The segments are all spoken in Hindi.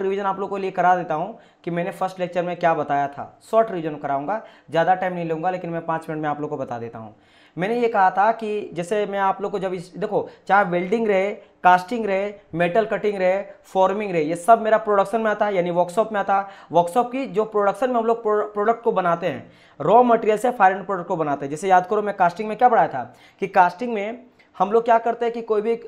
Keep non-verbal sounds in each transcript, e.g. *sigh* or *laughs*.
रिवीजन आप लोगों को लिए करा देता हूं कि मैंने फर्स्ट लेक्चर में क्या बताया था शॉर्ट रिवीजन कराऊंगा ज़्यादा टाइम नहीं लूंगा लेकिन मैं पाँच मिनट में आप लोगों को बता देता हूं मैंने ये कहा था कि जैसे मैं आप लोग को जब इस देखो चाहे वेल्डिंग रहे कास्टिंग रहे मेटल कटिंग रहे फॉर्मिंग रहे ये सब मेरा प्रोडक्शन में आता है यानी वर्कशॉप में आता है वर्कशॉप की जो प्रोडक्शन में हम लोग प्रोडक्ट को बनाते हैं रॉ मटेरियल से फाइनल प्रोडक्ट को बनाते हैं जैसे याद करो मैं कास्टिंग में क्या पढ़ाया था कि कास्टिंग में हम लोग क्या करते हैं कि कोई भी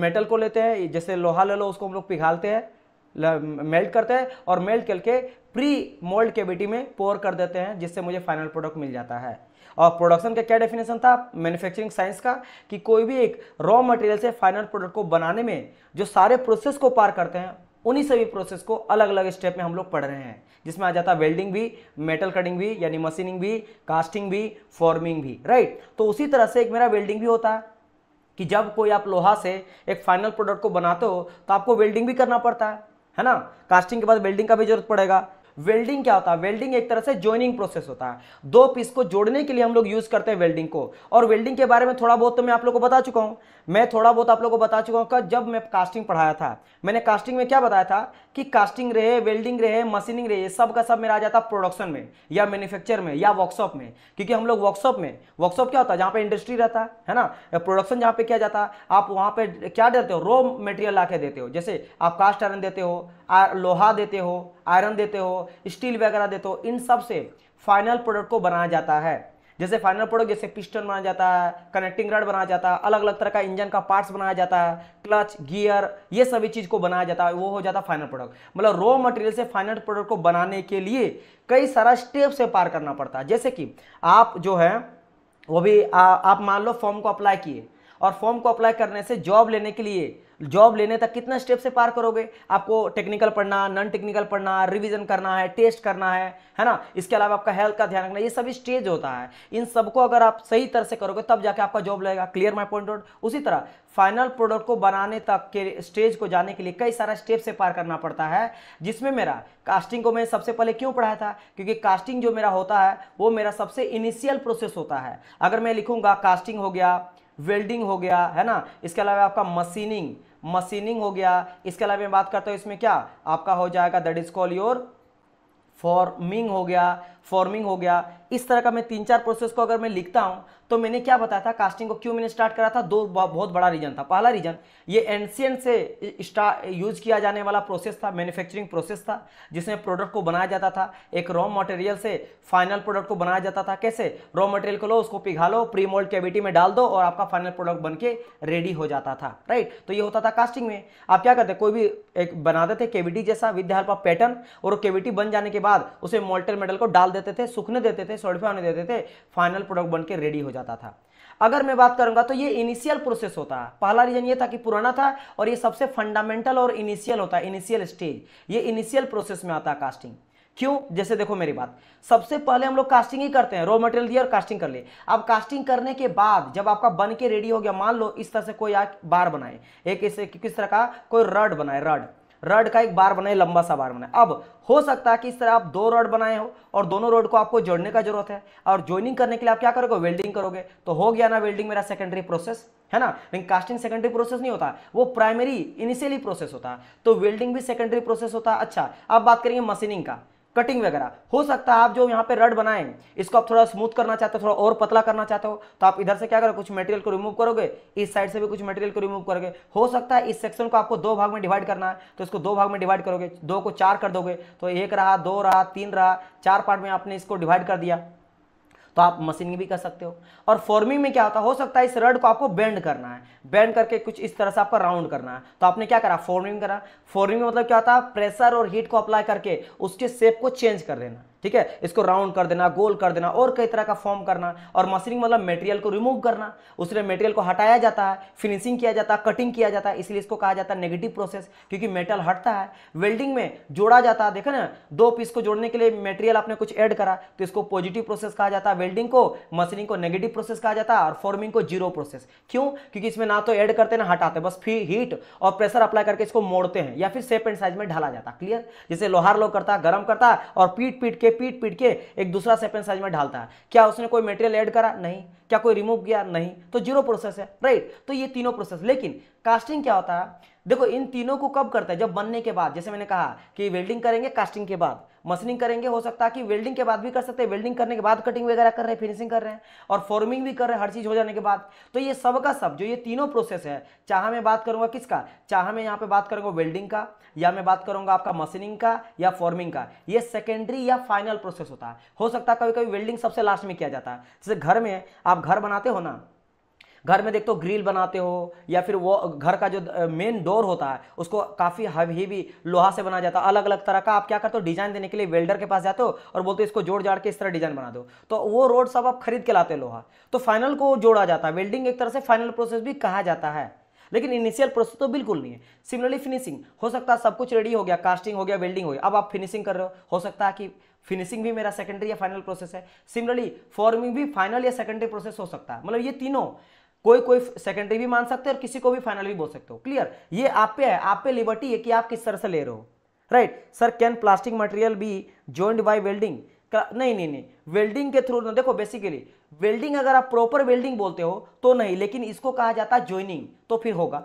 मेटल को लेते हैं जैसे लोहा ले लो उसको हम लोग पिघालते हैं मेल्ट करते हैं और मेल्ट करके प्री मोल्ड केविटी में पोर कर देते हैं जिससे मुझे फाइनल प्रोडक्ट मिल जाता है और प्रोडक्शन का क्या डेफिनेशन था मैन्युफैक्चरिंग साइंस का कि कोई भी एक रॉ मटेरियल से फाइनल प्रोडक्ट को बनाने में जो सारे प्रोसेस को पार करते हैं उन्हीं सभी प्रोसेस को अलग अलग स्टेप में हम लोग पढ़ रहे हैं जिसमें आ जाता है वेल्डिंग भी मेटल कटिंग भी यानी मशीनिंग भी कास्टिंग भी फॉर्मिंग भी राइट तो उसी तरह से एक मेरा वेल्डिंग भी होता है कि जब कोई आप लोहा से एक फाइनल प्रोडक्ट को बनाते हो तो आपको वेल्डिंग भी करना पड़ता है है ना कास्टिंग के बाद वेल्डिंग का भी जरूरत पड़ेगा वेल्डिंग क्या होता है वेल्डिंग एक तरह से ज्वाइनिंग प्रोसेस होता है दो पीस को जोड़ने के लिए हम लोग यूज करते हैं वेल्डिंग को और वेल्डिंग के बारे में थोड़ा बहुत तो मैं आप लोगों को बता चुका हूं मैं थोड़ा बहुत आप लोगों को बता चुका हूँ जब मैं कास्टिंग पढ़ाया था मैंने कास्टिंग में क्या बताया था कि कास्टिंग रहे वेल्डिंग रहे मशीनिंग रहे सब का सब मेरा आ जाता प्रोडक्शन में या मैन्युफैक्चर में या वर्कशॉप में क्योंकि हम लोग वर्कशॉप में वर्कशॉप क्या होता है जहाँ पे इंडस्ट्री रहता है ना प्रोडक्शन जहाँ पे किया जाता है आप वहाँ पे क्या देते हो रॉ मटेरियल ला देते हो जैसे आप कास्ट आयरन देते हो लोहा देते हो आयरन देते हो स्टील वगैरह देते हो इन सब से फाइनल प्रोडक्ट को बनाया जाता है जैसे फाइनल प्रोडक्ट जैसे पिस्टन बनाया जाता है कनेक्टिंग रड बनाया जाता है अलग अलग तरह का इंजन का पार्ट्स बनाया जाता है क्लच गियर ये सभी चीज़ को बनाया जाता है वो हो जाता है फाइनल प्रोडक्ट मतलब रॉ मटेरियल से फाइनल प्रोडक्ट को बनाने के लिए कई सारा स्टेप से पार करना पड़ता है जैसे कि आप जो है वो भी आ, आप मान लो फॉर्म को अप्लाई किए और फॉर्म को अप्लाई करने से जॉब लेने के लिए जॉब लेने तक कितना स्टेप से पार करोगे आपको टेक्निकल पढ़ना नॉन टेक्निकल पढ़ना रिविजन करना है टेस्ट करना है है ना इसके अलावा आपका हेल्थ का ध्यान रखना ये सभी स्टेज होता है इन सबको अगर आप सही तरह से करोगे तब जाके आपका जॉब लगेगा क्लियर माई पॉइंट आउट उसी तरह फाइनल प्रोडक्ट को बनाने तक के स्टेज को जाने के लिए कई सारा स्टेप से पार करना पड़ता है जिसमें मेरा कास्टिंग को मैं सबसे पहले क्यों पढ़ाया था क्योंकि कास्टिंग जो मेरा होता है वो मेरा सबसे इनिशियल प्रोसेस होता है अगर मैं लिखूंगा कास्टिंग हो गया वेल्डिंग हो गया है ना इसके अलावा आपका मशीनिंग मशीनिंग हो गया इसके अलावा मैं बात करता हूँ इसमें क्या आपका हो जाएगा that is call your forming हो गया फॉर्मिंग हो गया इस तरह का मैं तीन चार प्रोसेस को अगर मैं लिखता हूँ तो मैंने क्या बताया था कास्टिंग को क्यों मैंने स्टार्ट करा था दो बहुत बड़ा रीजन था पहला रीजन ये एनसीएन से यूज किया जाने वाला प्रोसेस था मैन्युफैक्चरिंग प्रोसेस था जिसमें प्रोडक्ट को बनाया जाता था एक रॉ मटेरियल से फाइनल प्रोडक्ट को बनाया जाता था कैसे रॉ मटेरियल को लो उसको पिघालो प्री मोल्ड कैविटी में डाल दो और आपका फाइनल प्रोडक्ट बन के रेडी हो जाता था राइट तो ये होता था कास्टिंग में आप क्या करते कोई भी एक बनाते थे केविटी जैसा विद हेल्प ऑफ पैटर्न और केविटी बन जाने के बाद उसे मोल्टेल मेडल को डाल देते थे सूखने देते थे सोल्टिफाई होने देते थे फाइनल प्रोडक्ट बन के रेडी हो जाता जाता था अगर मैं बात करूंगा तो ये इनिशियल प्रोसेस होता है पहला रीजन ये था कि पुराना था और ये सबसे फंडामेंटल और इनिशियल होता है इनिशियल स्टेज ये इनिशियल प्रोसेस में आता है कास्टिंग क्यों जैसे देखो मेरी बात सबसे पहले हम लोग कास्टिंग ही करते हैं रॉ मटेरियल दिया और कास्टिंग कर ले अब कास्टिंग करने के बाद जब आपका बन के रेडी हो गया मान लो इस तरह से कोई बार बनाए एक ऐसे किस तरह का कोई रड बनाए रड रड का एक बार बनाए लंबा सा बार बनाए अब हो सकता है कि इस तरह आप दो रड बनाए हो और दोनों रोड को आपको जोड़ने का जरूरत है और ज्वाइनिंग करने के लिए आप क्या करोगे वेल्डिंग करोगे तो हो गया ना वेल्डिंग मेरा सेकेंडरी प्रोसेस है ना लेकिन कास्टिंग सेकेंडरी प्रोसेस नहीं होता वो प्राइमरी इनिशियली प्रोसेस होता है तो वेल्डिंग भी सेकेंडरी प्रोसेस होता है अच्छा अब बात करेंगे मशीनिंग का कटिंग वगैरह हो सकता है आप जो यहाँ पे रड बनाए इसको आप थोड़ा स्मूथ करना चाहते हो थोड़ा और पतला करना चाहते हो तो आप इधर से क्या करो कुछ मटेरियल को रिमूव करोगे इस साइड से भी कुछ मटेरियल को रिमूव करोगे हो सकता है इस सेक्शन को आपको दो भाग में डिवाइड करना है तो इसको दो भाग में डिवाइड करोगे दो को चार कर दोगे तो एक रहा दो रहा तीन रहा चार पार्ट में आपने इसको डिवाइड कर दिया तो आप मशीनिंग भी कर सकते हो और फॉर्मिंग में क्या होता है हो सकता है इस रड को आपको बेंड करना है बेंड करके कुछ इस तरह से आपको राउंड करना है तो आपने क्या करा फॉर्मिंग करा फॉर्मिंग मतलब क्या होता है प्रेशर और हीट को अप्लाई करके उसके शेप को चेंज कर देना ठीक है इसको राउंड कर देना गोल कर देना और कई तरह का फॉर्म करना और मशीनिंग मतलब मेटेरियल को रिमूव करना उसने मेटेरियल को हटाया जाता है फिनिशिंग किया जाता है कटिंग किया जाता है इसलिए इसको कहा जाता है नेगेटिव प्रोसेस क्योंकि मेटल हटता है वेल्डिंग में जोड़ा जाता है देखा ना दो पीस को जोड़ने के लिए मेटेरियल आपने कुछ ऐड करा तो इसको पॉजिटिव प्रोसेस कहा जाता है वेल्डिंग को मशीनिंग को नेगेटिव प्रोसेस कहा जाता है और फॉर्मिंग को जीरो प्रोसेस क्यों क्योंकि इसमें ना तो ऐड करते ना हटाते बस फिर हीट और प्रेशर अप्लाई करके इसको मोड़ते हैं या फिर सेप एंड साइज में ढाला जाता क्लियर जैसे लोहार लोग करता गर्म करता और पीट पीट के के पीट पीट के एक दूसरा सेपन साइज में ढालता है क्या उसने कोई मेटेरियल ऐड करा नहीं क्या कोई रिमूव किया नहीं तो जीरो प्रोसेस है राइट तो ये तीनों प्रोसेस लेकिन कास्टिंग क्या होता है देखो इन तीनों को कब करता है जब बनने के बाद जैसे मैंने कहा कि वेल्डिंग करेंगे कास्टिंग के बाद मशीनिंग करेंगे हो सकता है कि वेल्डिंग के बाद भी कर सकते हैं वेल्डिंग करने के बाद कटिंग वगैरह कर रहे हैं फिनिशिंग कर रहे हैं और फॉर्मिंग भी कर रहे हैं हर चीज़ हो जाने के बाद तो ये सब का सब जो ये तीनों प्रोसेस है चाहे मैं बात करूंगा किसका चाहे मैं यहाँ पे बात करूंगा वेल्डिंग का या मैं बात करूंगा आपका मशीनिंग का या फॉर्मिंग का ये सेकेंडरी या फाइनल प्रोसेस होता है हो सकता है कभी कभी वेल्डिंग सबसे लास्ट में किया जाता है जैसे घर में आप घर बनाते हो ना घर में देखते हो ग्रिल बनाते हो या फिर वो घर का जो मेन डोर होता है उसको काफ़ी भी लोहा से बनाया जाता है अलग अलग तरह का आप क्या करते हो डिजाइन देने के लिए वेल्डर के पास जाते हो और बोलते हो इसको जोड़ जाड़ के इस तरह डिजाइन बना दो तो वो रोड सब आप खरीद के लाते हो लोहा तो फाइनल को जोड़ा जाता है वेल्डिंग एक तरह से फाइनल प्रोसेस भी कहा जाता है लेकिन इनिशियल प्रोसेस तो बिल्कुल नहीं है सिमिलरली फिनिशिंग हो सकता है सब कुछ रेडी हो गया कास्टिंग हो गया वेल्डिंग हो गया अब आप फिनिशिंग कर रहे हो हो सकता है कि फिनिशिंग भी मेरा सेकेंडरी या फाइनल प्रोसेस है सिमिलरली फॉर्मिंग भी फाइनल या सेकेंडरी प्रोसेस हो सकता है मतलब ये तीनों कोई कोई सेकेंडरी भी मान सकते हो और किसी को भी फाइनल भी बोल सकते हो क्लियर ये आप पे है आप पे लिबर्टी है कि आप किस तरह से ले रहे हो right sir can plastic material be joint by welding नहीं नहीं नहीं वेल्डिंग के थ्रू देखो बेसिकली वेल्डिंग अगर आप प्रॉपर वेल्डिंग बोलते हो तो नहीं लेकिन इसको कहा जाता है ज्वाइनिंग तो फिर होगा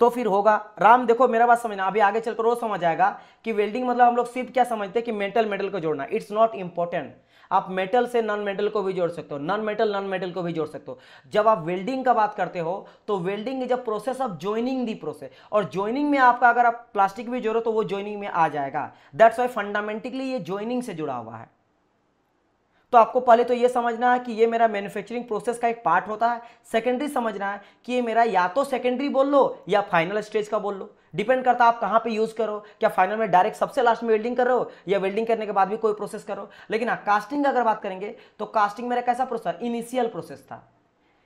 तो फिर होगा राम देखो मेरा बात समझना अभी आगे चलकर वो समझ आएगा कि वेल्डिंग मतलब हम लोग सिर्फ क्या समझते हैं कि मेंटल मेटल को जोड़ना इट्स नॉट इंपॉर्टेंट आप मेटल से नॉन मेटल को भी जोड़ सकते हो नॉन मेटल नॉन मेटल को भी जोड़ सकते हो जब आप वेल्डिंग का बात करते हो तो welding is a process of joining the process और ज्वाइनिंग में आपका अगर आप प्लास्टिक भी जोड़ो तो वो ज्वाइनिंग में आ जाएगा दैट्स वाई फंडामेंटिकली ये ज्वाइनिंग से जुड़ा हुआ है तो आपको पहले तो ये समझना है कि ये मेरा मैन्युफैक्चरिंग प्रोसेस का एक पार्ट होता है सेकेंडरी समझना है कि ये मेरा या तो सेकेंडरी बोल लो या फाइनल स्टेज का बोल लो डिपेंड करता है आप कहां पे यूज करो क्या फाइनल में डायरेक्ट सबसे लास्ट में वेल्डिंग कर रहे हो या वेल्डिंग करने के बाद भी कोई प्रोसेस करो लेकिन हाँ कास्टिंग अगर बात करेंगे तो कास्टिंग मेरा कैसा प्रोसेस इनिशियल प्रोसेस था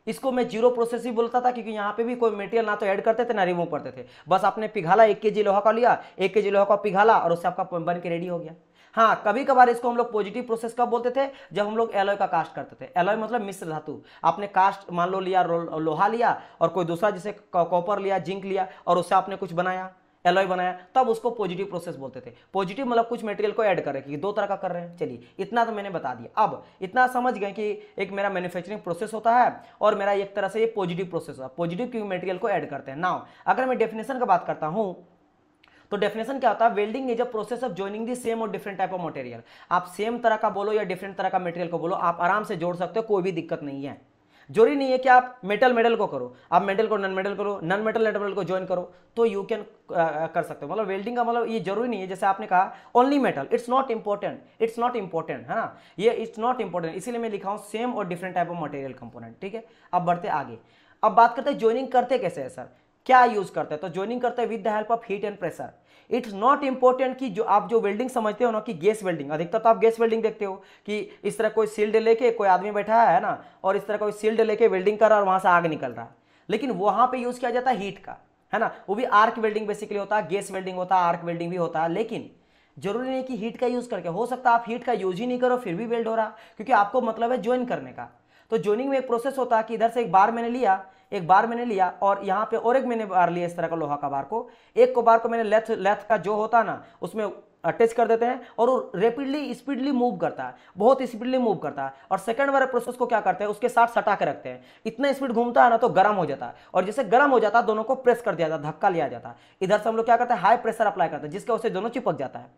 इसको मैं जीरो प्रोसेस ही बोलता था क्योंकि यहाँ पे भी कोई मटेरियल ना तो ऐड करते थे ना रिमूव करते थे बस आपने पिघाला एक के जी लोहा का लिया एक के जी लोहा का पिघाला और उससे आपका बन के रेडी हो गया हाँ कभी कभार इसको हम लोग पॉजिटिव प्रोसेस कब बोलते थे जब हम लोग एलोय का कास्ट करते थे एलोय मतलब मिश्र धातु आपने कास्ट मान लो लिया लोहा लिया और कोई दूसरा जैसे कॉपर लिया जिंक लिया और उससे आपने कुछ बनाया एलोय बनाया तब उसको पॉजिटिव प्रोसेस बोलते थे पॉजिटिव मतलब कुछ मटेरियल को ऐड कर रहे हैं दो तरह का कर रहे हैं चलिए इतना तो मैंने बता दिया अब इतना समझ गए कि एक मेरा मैन्युफैक्चरिंग प्रोसेस होता है और मेरा एक तरह से ये पॉजिटिव प्रोसेस होता है पॉजिटिव क्यों मटेरियल को ऐड करते हैं नाउ अगर मैं डेफिनेशन का बात करता हूँ तो डेफिनेशन क्या होता है welding is a process of joining the same और डिफरेंट टाइप ऑफ मटेरियल आप सेम तरह का बोलो या डिफरेंट तरह का मटेरियल को बोलो आप आराम से जोड़ सकते हो कोई भी दिक्कत नहीं है जरूरी नहीं है कि आप मेटल मेडल को करो आप मेटल को नॉन मेडल करो नॉन मेटल मेडल को ज्वाइन करो तो यू कैन uh, uh, कर सकते हो मतलब वेल्डिंग का मतलब ये जरूरी नहीं है जैसे आपने कहा only metal it's not important it's not important है ना ये इट्स नॉट इंपॉर्टेंट इसीलिए मैं लिखा हूँ सेम और different type of material component ठीक है अब बढ़ते आगे अब बात करते हैं ज्वाइनिंग करते कैसे है सर क्या यूज करते हैं तो ज्वाइनिंग करते हैं with the help of heat and pressure it's not important कि जो आप जो वेल्डिंग समझते हो ना कि गैस वेल्डिंग अधिकतर तो आप गैस वेल्डिंग देखते हो कि इस तरह कोई सील्ड लेके कोई आदमी बैठा है ना और इस तरह कोई सील्ड लेके वेल्डिंग कर रहा है और वहां से आग निकल रहा है लेकिन वहां पर यूज़ किया जाता है हीट का है ना वो भी आर्क वेल्डिंग बेसिकली होता है गैस वेल्डिंग होता है आर्क वेल्डिंग भी होता है लेकिन जरूरी नहीं कि हीट का यूज़ करके हो सकता है आप हीट का यूज ही नहीं करो फिर भी वेल्ड हो रहा क्योंकि आपको मतलब है ज्वाइन करने का तो ज्वाइनिंग में एक प्रोसेस होता है कि इधर से एक बार मैंने लिया एक बार मैंने लिया और यहाँ पे और एक मैंने बार लिया इस तरह का लोहा का बार को एक को बार को मैंने लेथ लेथ का जो होता है ना उसमें अटैच कर देते हैं और वो रेपिडली स्पीडली मूव करता है बहुत स्पीडली मूव करता है और सेकंड वाले प्रोसेस को क्या करते हैं उसके साथ सटा के रखते हैं इतना स्पीड घूमता है ना तो गर्म हो जाता है और जैसे गर्म हो जाता है दोनों को प्रेस कर दिया जाता है धक्का लिया जाता है इधर से हम लोग क्या करते हैं हाई प्रेशर अप्लाई करते हैं जिसके वजह से दोनों चिपक जाता है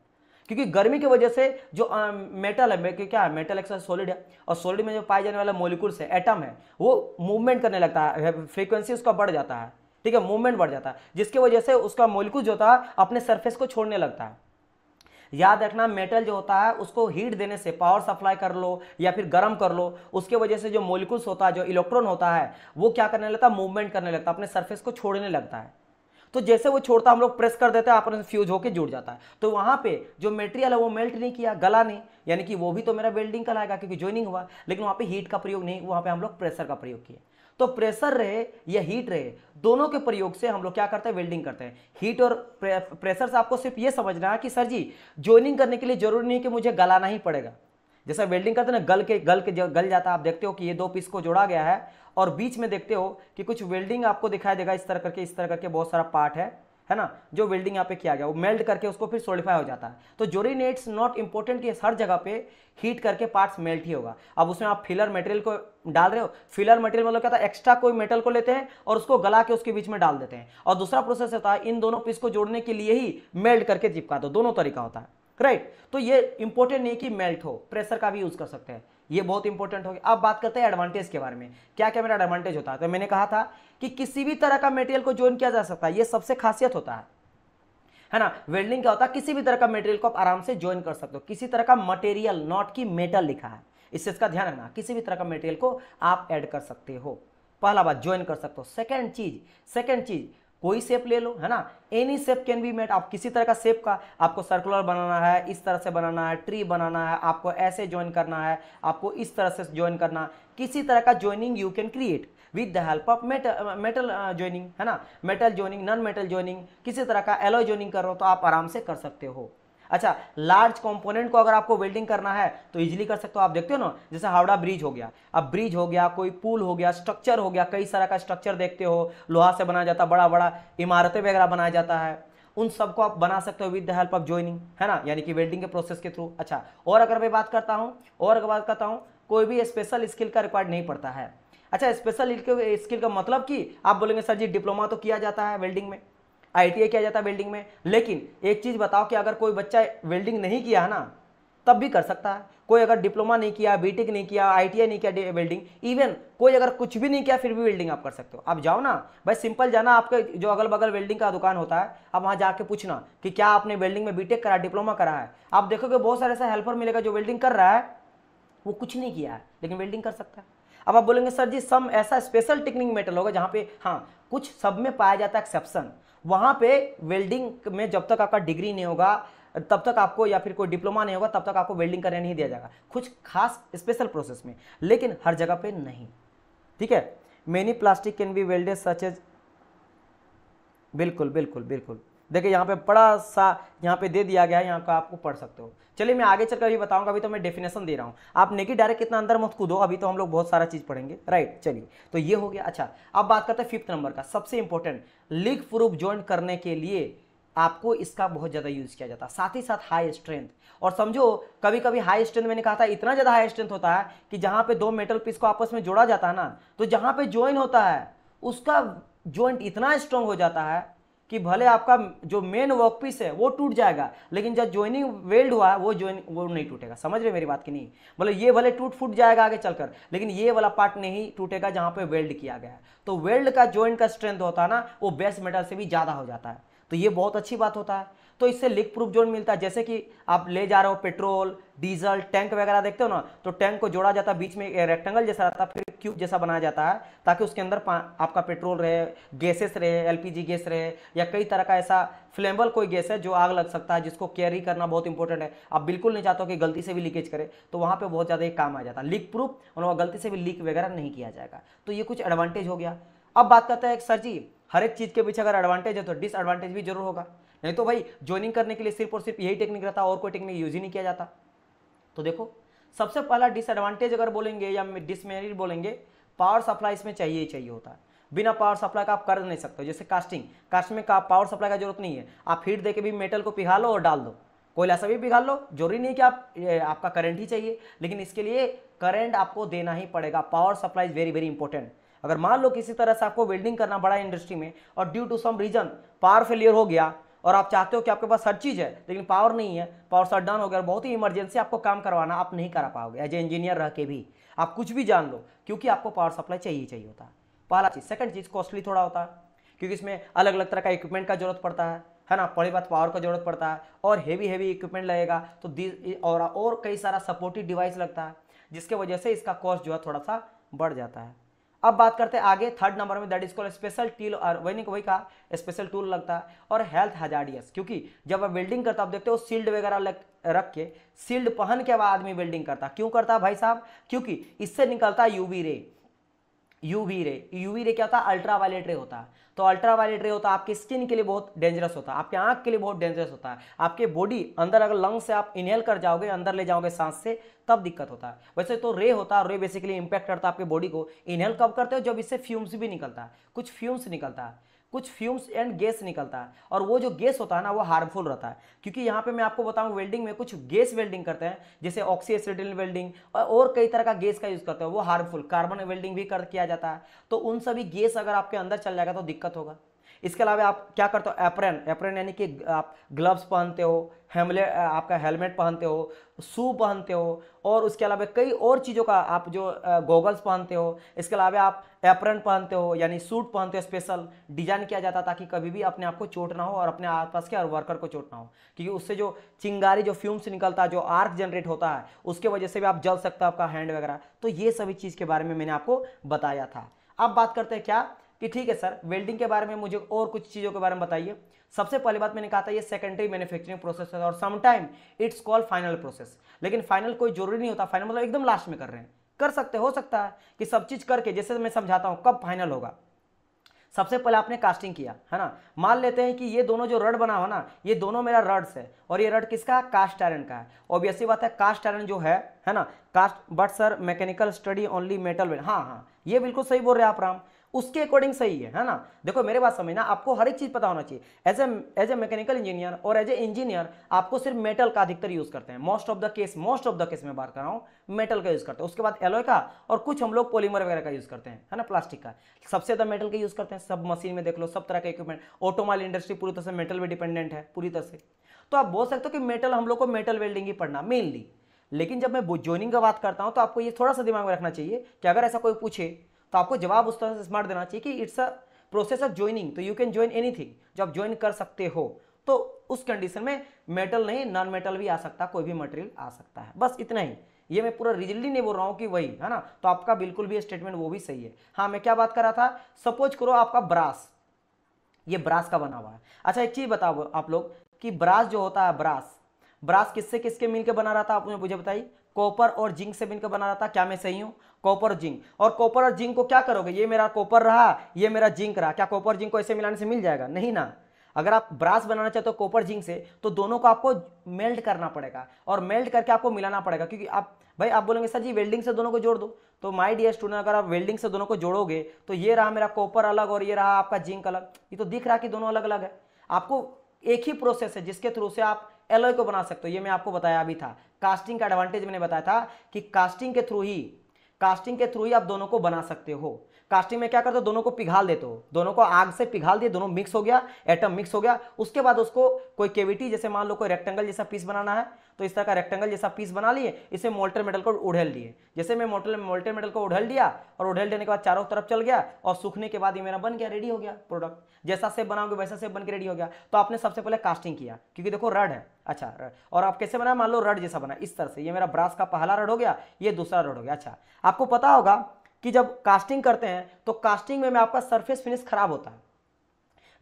क्योंकि गर्मी की वजह से जो आ, मेटल है क्या है मेटल एक सॉलिड है और सॉलिड में जो पाए जाने वाला मोलिकुल्स है एटम है वो मूवमेंट करने लगता है फ्रीक्वेंसी उसका बढ़ जाता है ठीक है मूवमेंट बढ़ जाता है जिसकी वजह से उसका मोलिकुल जो होता है अपने सर्फेस को छोड़ने लगता है याद रखना मेटल जो होता है उसको हीट देने से पावर सप्लाई कर लो या फिर गर्म कर लो उसके वजह से जो मोलिकुल्स होता है जो इलेक्ट्रॉन होता है वो क्या करने लगता है मूवमेंट करने लगता है अपने सरफेस को छोड़ने लगता है तो जैसे वो छोड़ता हम लोग प्रेस कर देते हैं आपस में फ्यूज होकर जुड़ जाता है तो वहां पे जो मेटेरियल है वो मेल्ट नहीं किया गला नहीं यानी कि वो भी तो मेरा वेल्डिंग का लाएगा क्योंकि ज्वाइनिंग हुआ लेकिन वहां पे हीट का प्रयोग नहीं वहां पे हम लोग प्रेशर का प्रयोग किया तो प्रेशर रहे या हीट रहे दोनों के प्रयोग से हम लोग क्या करते हैं वेल्डिंग करते हैं हीट और प्रेशर से आपको सिर्फ ये समझना है कि सर जी ज्वाइनिंग करने के लिए जरूरी नहीं कि मुझे गलाना ही पड़ेगा जैसा वेल्डिंग करते ना गल के गल के गल जाता है आप देखते हो कि ये दो पीस को जोड़ा गया है और बीच में देखते हो कि कुछ वेल्डिंग आपको दिखाई देगा इस तरह करके इस तरह करके बहुत सारा पार्ट है है ना जो वेल्डिंग यहाँ पे किया गया वो मेल्ट करके उसको फिर सोलिफाई हो जाता है तो इट्स नॉट इम्पोर्टेंट कि हर जगह पे हीट करके पार्ट्स मेल्ट ही होगा अब उसमें आप फिलर मटेरियल को डाल रहे हो फिलर मटेरियल मतलब क्या था एक्स्ट्रा कोई मेटल को लेते हैं और उसको गला के उसके बीच में डाल देते हैं और दूसरा प्रोसेस होता है इन दोनों पीस को जोड़ने के लिए ही मेल्ट करके चिपका दो दोनों तरीका होता है राइट तो ये इंपॉर्टेंट नहीं कि मेल्ट हो प्रेशर का भी यूज कर सकते हैं ये बहुत इंपॉर्टेंट हो गया अब बात करते हैं एडवांटेज के बारे में क्या क्या मेरा एडवांटेज होता है तो मैंने कहा था कि किसी भी तरह का मेटेरियल को ज्वाइन किया जा सकता है ये सबसे खासियत होता है है ना वेल्डिंग क्या होता है किसी भी तरह का मेटेरियल को आप आराम से ज्वाइन कर सकते हो किसी तरह का मटेरियल नॉट की मेटल लिखा है इससे इसका ध्यान रखना किसी भी तरह का मेटेरियल को आप एड कर सकते हो पहला बात ज्वाइन कर सकते हो सेकेंड चीज सेकेंड चीज कोई शेप ले लो है ना any shape can be made आप किसी तरह का शेप का आपको सर्कुलर बनाना है इस तरह से बनाना है ट्री बनाना है आपको ऐसे ज्वाइन करना है आपको इस तरह से ज्वाइन करना है किसी तरह का joining you can create with the help of metal metal joining है ना metal joining non metal joining किसी तरह का एलो ज्वाइनिंग कर हो तो आप आराम से कर सकते हो अच्छा लार्ज कंपोनेंट को अगर आपको वेल्डिंग करना है तो इजीली कर सकते हो आप देखते हो ना जैसे हावड़ा ब्रिज हो गया अब ब्रिज हो गया कोई पुल हो गया स्ट्रक्चर हो गया कई सारा का स्ट्रक्चर देखते हो लोहा से बनाया जाता बड़ा बड़ा इमारतें वगैरह बनाया जाता है उन सबको आप बना सकते हो with the help of joining है ना यानी कि वेल्डिंग के प्रोसेस के थ्रू अच्छा और अगर मैं बात करता हूँ और अगर बात करता हूँ कोई भी स्पेशल स्किल का रिक्वायर्ड नहीं पड़ता है अच्छा स्पेशल स्किल का मतलब कि आप बोलेंगे सर जी डिप्लोमा तो किया जाता है वेल्डिंग में आई किया जाता है वेल्डिंग में लेकिन एक चीज़ बताओ कि अगर कोई बच्चा वेल्डिंग नहीं किया है ना तब भी कर सकता है कोई अगर डिप्लोमा नहीं किया बीटेक नहीं किया आईटीआई नहीं किया वेल्डिंग इवन कोई अगर कुछ भी नहीं किया फिर भी वेल्डिंग आप कर सकते हो आप जाओ ना भाई सिंपल जाना आपके जो अगल बगल वेल्डिंग का दुकान होता है आप वहाँ जाके पूछना कि क्या आपने वेल्डिंग में बीटेक करा डिप्लोमा करा है आप देखोगे बहुत सारे ऐसा हेल्पर मिलेगा जो वेल्डिंग कर रहा है वो कुछ नहीं किया है लेकिन वेल्डिंग कर सकता है अब आप बोलेंगे सर जी सम ऐसा स्पेशल टेक्निक मेटल होगा जहाँ पे हाँ कुछ सब में पाया जाता है एक्सेप्शन वहाँ पे वेल्डिंग में जब तक आपका डिग्री नहीं होगा तब तक आपको या फिर कोई डिप्लोमा नहीं होगा तब तक आपको वेल्डिंग करने नहीं दिया जाएगा कुछ खास स्पेशल प्रोसेस में लेकिन हर जगह पे नहीं ठीक है many plastic can be welded such as बिल्कुल बिल्कुल बिल्कुल देखिए यहाँ पे बड़ा सा यहाँ पे दे दिया गया है यहाँ का आपको पढ़ सकते हो चलिए मैं आगे चलकर अभी बताऊंगा अभी तो मैं डेफिनेशन दे रहा हूँ आप नेगी डायरेक्ट कितना अंदर मत कूदो अभी तो हम लोग बहुत सारा चीज़ पढ़ेंगे राइट चलिए तो ये हो गया अच्छा अब बात करते हैं फिफ्थ नंबर का सबसे इंपॉर्टेंट लीग प्रूफ ज्वाइन करने के लिए आपको इसका बहुत ज़्यादा यूज़ किया जाता है साथ ही साथ हाई स्ट्रेंथ और समझो कभी कभी हाई स्ट्रेंथ मैंने कहा था इतना ज़्यादा हाई स्ट्रेंथ होता है कि जहाँ पे दो मेटल पीस को आपस में जोड़ा जाता है ना तो जहाँ पे ज्वाइन होता है उसका ज्वाइंट इतना स्ट्रांग हो जाता है कि भले आपका जो मेन वर्क पीस है वो टूट जाएगा लेकिन जब ज्वाइनिंग वेल्ड हुआ है वो ज्वाइन वो नहीं टूटेगा समझ रहे मेरी बात की नहीं बोले ये भले टूट फूट जाएगा आगे चलकर लेकिन ये वाला पार्ट नहीं टूटेगा जहाँ पे वेल्ड किया गया है तो वेल्ड का ज्वाइंट का स्ट्रेंथ होता है ना वो बेस्ट मेटल से भी ज़्यादा हो जाता है तो ये बहुत अच्छी बात होता है तो इससे लीक प्रूफ जोन मिलता है जैसे कि आप ले जा रहे हो पेट्रोल डीजल टैंक वगैरह देखते हो ना तो टैंक को जोड़ा जाता है बीच में रेक्टेंगल जैसा रहता है फिर क्यूब जैसा बनाया जाता है ताकि उसके अंदर आपका पेट्रोल रहे गैसेस रहे एलपीजी गैस रहे या कई तरह का ऐसा फ्लेमेबल कोई गैस है जो आग लग सकता है जिसको कैरी करना बहुत इंपॉर्टेंट है आप बिल्कुल नहीं चाहते हो कि गलती से भी लीकेज करे तो वहाँ पर बहुत ज़्यादा एक काम आ जाता है लीक प्रूफ और गलती से भी लीक वगैरह नहीं किया जाएगा तो ये कुछ एडवांटेज हो गया अब बात करते हैं सर जी हर एक चीज़ के पीछे अगर एडवांटेज है तो डिसएडवांटेज भी जरूर होगा नहीं तो भाई ज्वाइनिंग करने के लिए सिर्फ और सिर्फ यही टेक्निक रहता और कोई टेक्निक यूज ही नहीं किया जाता तो देखो सबसे पहला डिसएडवांटेज अगर बोलेंगे या डिसमेरिट बोलेंगे पावर सप्लाई इसमें चाहिए ही चाहिए होता है बिना पावर सप्लाई का आप कर नहीं सकते जैसे कास्टिंग कास्ट में का पावर सप्लाई का जरूरत नहीं है आप फीट दे के भी मेटल को पिघा लो और डाल दो कोयला सभी पिघा लो जरूरी नहीं कि आप ए, आपका करंट ही चाहिए लेकिन इसके लिए करंट आपको देना ही पड़ेगा power supply is very very important अगर मान लो किसी तरह से आपको वेल्डिंग करना बड़ा इंडस्ट्री में और due to some reason power failure हो गया और आप चाहते हो कि आपके पास हर चीज़ है लेकिन पावर नहीं है पावर शट डाउन हो गया और बहुत ही इमरजेंसी आपको काम करवाना आप नहीं करा पाओगे एज ए इंजीनियर रह के भी आप कुछ भी जान लो क्योंकि आपको पावर सप्लाई चाहिए चाहिए होता है पहला चीज़ सेकंड चीज़ कॉस्टली थोड़ा होता है क्योंकि इसमें अलग अलग तरह का इक्विपमेंट का जरूरत पड़ता है है ना बड़ी बात पावर का जरूरत पड़ता है और हेवी हेवी इक्विपमेंट लगेगा तो और और कई सारा सपोर्टिव डिवाइस लगता है जिसके वजह से इसका कॉस्ट जो है थोड़ा सा बढ़ जाता है अब बात करते हैं आगे थर्ड नंबर में that is call special teal और वही नहीं वही कहा स्पेशल टूल लगता है और हेल्थ हजारियस क्योंकि जब आप वेल्डिंग करता आप देखते हो सील्ड वगैरह रख के सील्ड पहन के बाद आदमी वेल्डिंग करता क्यों करता भाई साहब क्योंकि इससे निकलता UV ray UV ray UV ray क्या होता है अल्ट्रा वायलेट रे होता है तो अल्ट्रा वायलेट रे होता है आपकी स्किन के लिए बहुत डेंजरस होता है आपके आंख के लिए बहुत डेंजरस होता है आपके बॉडी अंदर अगर लंग से आप इनहेल कर जाओगे अंदर ले जाओगे सांस से तब दिक्कत होता है वैसे तो रे होता है रे बेसिकली इंपैक्ट करता है आपके बॉडी को इनहेल कब करते हो जब इससे फ्यूम्स भी निकलता है कुछ फ्यूम्स निकलता है कुछ फ्यूम्स एंड गैस निकलता है और वो जो गैस होता है ना वो हार्मफुल रहता है क्योंकि यहाँ पे मैं आपको बताऊँ वेल्डिंग में कुछ गैस वेल्डिंग करते हैं जैसे ऑक्सी एसिडिल वेल्डिंग और कई तरह का गैस का यूज़ करते हैं वो हार्मफुल कार्बन वेल्डिंग भी कर किया जाता है तो उन सभी गैस अगर आपके अंदर चल जाएगा तो दिक्कत होगा इसके अलावा आप क्या करते हो एप्रेन एप्रेन यानी कि आप ग्लव्स पहनते हो हेमलेट आपका हेलमेट पहनते हो शू पहनते हो और उसके अलावा कई और चीज़ों का आप जो गॉगल्स पहनते हो इसके अलावा आप एप्रन पहनते हो यानी सूट पहनते हो स्पेशल डिजाइन किया जाता ताकि कभी भी अपने आप को चोट ना हो और अपने आसपास के और वर्कर को चोट ना हो क्योंकि उससे जो चिंगारी जो फ्यूम्स निकलता है जो आर्क जनरेट होता है उसके वजह से भी आप जल सकते हो आपका हैंड वगैरह तो ये सभी चीज़ के बारे में मैंने आपको बताया था अब बात करते हैं क्या कि ठीक है सर वेल्डिंग के बारे में मुझे और कुछ चीज़ों के बारे में बताइए सबसे पहली बात मैंने कहा था ये सेकेंडरी मैन्युफैक्चरिंग प्रोसेस है और sometime it's call final process लेकिन फाइनल कोई जरूरी नहीं होता फाइनल मतलब एकदम लास्ट में कर रहे हैं कर सकते हो सकता है कि सब चीज़ करके जैसे मैं समझाता हूँ कब फाइनल होगा सबसे पहले आपने कास्टिंग किया है ना मान लेते हैं कि ये दोनों जो रड बना हो ना ये दोनों मेरा रड्स है और ये रड किसका है कास्ट आयरन का है ऑब्वियसली बात है कास्ट आयरन जो है है ना cast but sir mechanical study only metal हाँ हाँ ये बिल्कुल सही बोल रहे हैं आप राम उसके अकॉर्डिंग सही है है ना देखो मेरे बात समझना आपको हर एक चीज़ पता होना चाहिए as a as a mechanical engineer और एज ए इंजीनियर आपको सिर्फ मेटल का अधिकतर यूज़ करते हैं most of the case most of the case में बात कर रहा हूँ मेटल का यूज़ करते हैं उसके बाद एलोय का और कुछ हम लोग पोलीमर वगैरह का यूज़ करते हैं है ना प्लास्टिक का सबसे ज़्यादा मेटल का यूज़ करते हैं सब मशीन में देख लो सब तरह का इक्विपमेंट ऑटोमोबाइल इंडस्ट्री पूरी तरह से मेटल पर डिपेंडेंट है पूरी तरह से तो आप बोल सकते हो कि मेटल हम लोग को मेटल वेल्डिंग ही पढ़ना मेनली लेकिन जब मैं ज्वाइनिंग का बात करता हूं तो आपको ये थोड़ा सा दिमाग में रखना चाहिए कि अगर ऐसा कोई पूछे तो आपको जवाब उस तरह से स्मार्ट देना चाहिए कि it's a process of joining तो यू कैन ज्वाइन एनीथिंग जो आप ज्वाइन कर सकते हो तो उस कंडीशन में मेटल नहीं नॉन मेटल भी आ सकता कोई भी मटेरियल आ सकता है बस इतना ही ये मैं पूरा रिजल्ट नहीं बोल रहा हूँ कि वही है ना तो आपका बिल्कुल भी स्टेटमेंट वो भी सही है हाँ मैं क्या बात कर रहा था सपोज करो आपका ब्रास ये ब्रास का बना हुआ है अच्छा एक चीज़ बताओ आप लोग कि ब्रास जो होता है ब्रास ब्रास किससे किसके मिलकर बना रहा था आपने मुझे बताइए कॉपर और जिंक से मिलकर बना रहा था क्या मैं सही हूं कॉपर और जिंक और कॉपर और जिंक को क्या करोगे ये मेरा कॉपर रहा ये मेरा जिंक रहा क्या कॉपर जिंक को ऐसे मिलाने से मिल जाएगा नहीं ना अगर आप ब्रास बनाना चाहते हो कॉपर जिंक से तो दोनों को आपको मेल्ट करना पड़ेगा और मेल्ट करके आपको मिलाना पड़ेगा क्योंकि आप भाई आप बोलेंगे सर जी वेल्डिंग से दोनों को जोड़ दो तो माय डियर स्टूडेंट अगर आप वेल्डिंग से दोनों को जोड़ोगे तो ये रहा मेरा कॉपर अलग और ये रहा आपका जिंक अलग ये तो दिख रहा कि दोनों अलग अलग है आपको एक ही प्रोसेस है जिसके थ्रू से आप एलोय को बना सकते हो ये मैं आपको बताया अभी था कास्टिंग का एडवांटेज मैंने बताया था कि कास्टिंग के थ्रू ही कास्टिंग के थ्रू ही आप दोनों को बना सकते हो कास्टिंग में क्या करते हो दोनों को पिघाल देते हो दोनों को आग से पिघाल दिए दोनों मिक्स हो गया एटम मिक्स हो गया उसके बाद उसको कोई केविटी जैसे मान लो कोई रेक्टेंगल जैसा पीस बनाना है तो इस तरह का रेक्टेंगल जैसा पीस बना लिए इसे मोल्टर मेटल को उढ़ेल दिए जैसे मैं मोटर मोल्टर मेटल को उढ़ेल दिया और उढ़ेल देने के बाद चारों तरफ चल गया और सूखने के बाद ये मेरा बन गया रेडी हो गया प्रोडक्ट जैसा सेप बनाओगे वैसा सेप बन के रेडी हो गया तो आपने सबसे पहले कास्टिंग किया क्योंकि देखो रड है अच्छा रड और आप कैसे बनाया मान लो रड जैसा बना इस तरह से ये मेरा ब्रास का पहला रड हो गया ये दूसरा रड हो गया अच्छा आपको पता होगा कि जब कास्टिंग करते हैं तो कास्टिंग में, में आपका सरफेस फिनिश खराब होता है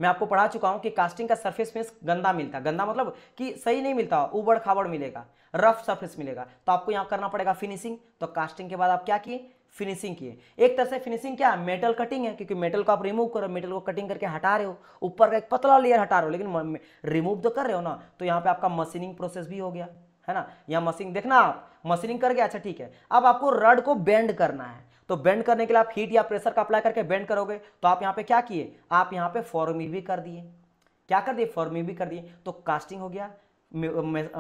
मैं आपको पढ़ा चुका हूं कि कास्टिंग का सरफेस फिनिश गंदा मिलता है गंदा मतलब कि सही नहीं मिलता उबड़ खाबड़ मिलेगा रफ सरफेस मिलेगा तो आपको यहां करना पड़ेगा फिनिशिंग तो कास्टिंग के बाद आप क्या किए फिनिशिंग किए एक तरह से फिनिशिंग क्या है मेटल कटिंग है क्योंकि मेटल को आप रिमूव करो मेटल को कटिंग करके हटा रहे हो ऊपर का एक पतला लेयर हटा रहे हो लेकिन रिमूव तो कर रहे हो ना तो यहाँ पे आपका मशीनिंग प्रोसेस भी हो गया है ना यहाँ मशीन देखना आप मशीनिंग कर गया अच्छा ठीक है अब आपको रड को बेंड करना है तो बेंड करने के लिए आप हीट या प्रेशर का अप्लाई करके बेंड करोगे तो आप यहाँ पे क्या किए आप यहाँ पे फॉर्मी भी कर दिए क्या कर दिए फॉर्मी भी कर दिए तो कास्टिंग हो गया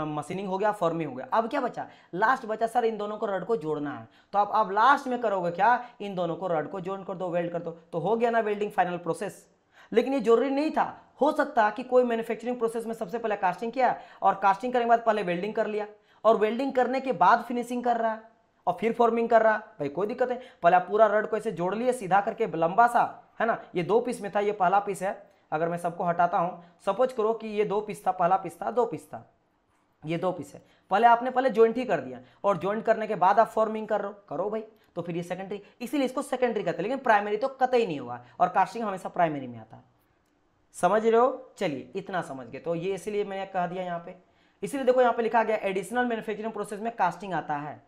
मशीनिंग हो गया फॉर्मी हो गया अब क्या बचा लास्ट बचा सर इन दोनों को रड को जोड़ना है तो आप अब लास्ट में करोगे क्या इन दोनों को रड को जोड़ कर दो वेल्ड कर दो तो हो गया ना वेल्डिंग फाइनल प्रोसेस लेकिन ये जरूरी नहीं था हो सकता कि कोई मैन्युफैक्चरिंग प्रोसेस में सबसे पहले कास्टिंग किया और कास्टिंग करने के बाद पहले वेल्डिंग कर लिया और वेल्डिंग करने के बाद फिनिशिंग कर रहा है और फिर फॉर्मिंग कर रहा भाई कोई दिक्कत है पहले आप पूरा रड को ऐसे जोड़ लिए सीधा करके लंबा सा है ना ये दो पीस में था ये पहला पीस है अगर मैं सबको हटाता हूँ सपोज करो कि ये दो पीस था पहला पीस था दो पीस था ये दो पीस है पहले आपने पहले ज्वाइंट ही कर दिया और ज्वाइंट करने के बाद आप फॉर्मिंग कर रहे हो करो भाई तो फिर ये सेकेंडरी इसीलिए इसको सेकेंडरी कहते हैं लेकिन प्राइमरी तो कतई नहीं होगा और कास्टिंग हमेशा प्राइमरी में आता है समझ रहे हो चलिए इतना समझ गए तो ये इसीलिए मैंने कह दिया यहाँ पे इसीलिए देखो यहाँ पे लिखा गया एडिशनल मैन्युफैक्चरिंग प्रोसेस में कास्टिंग आता है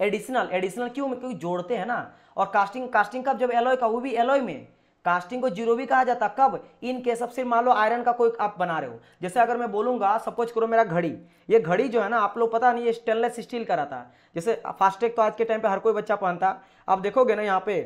एडिशनल एडिशनल क्यों क्योंकि जोड़ते हैं ना और कास्टिंग कास्टिंग कब जब एलोय का वो भी एलोय में कास्टिंग को जीरो भी कहा जाता कब इन केस ऑफ सिर्फ मान लो आयरन का कोई आप बना रहे हो जैसे अगर मैं बोलूंगा सपोज करो मेरा घड़ी ये घड़ी जो है ना आप लोग पता नहीं ये स्टेनलेस स्टील का रहता जैसे फास्टैग तो आज के टाइम पे हर कोई बच्चा पहनता आप देखोगे ना यहाँ पे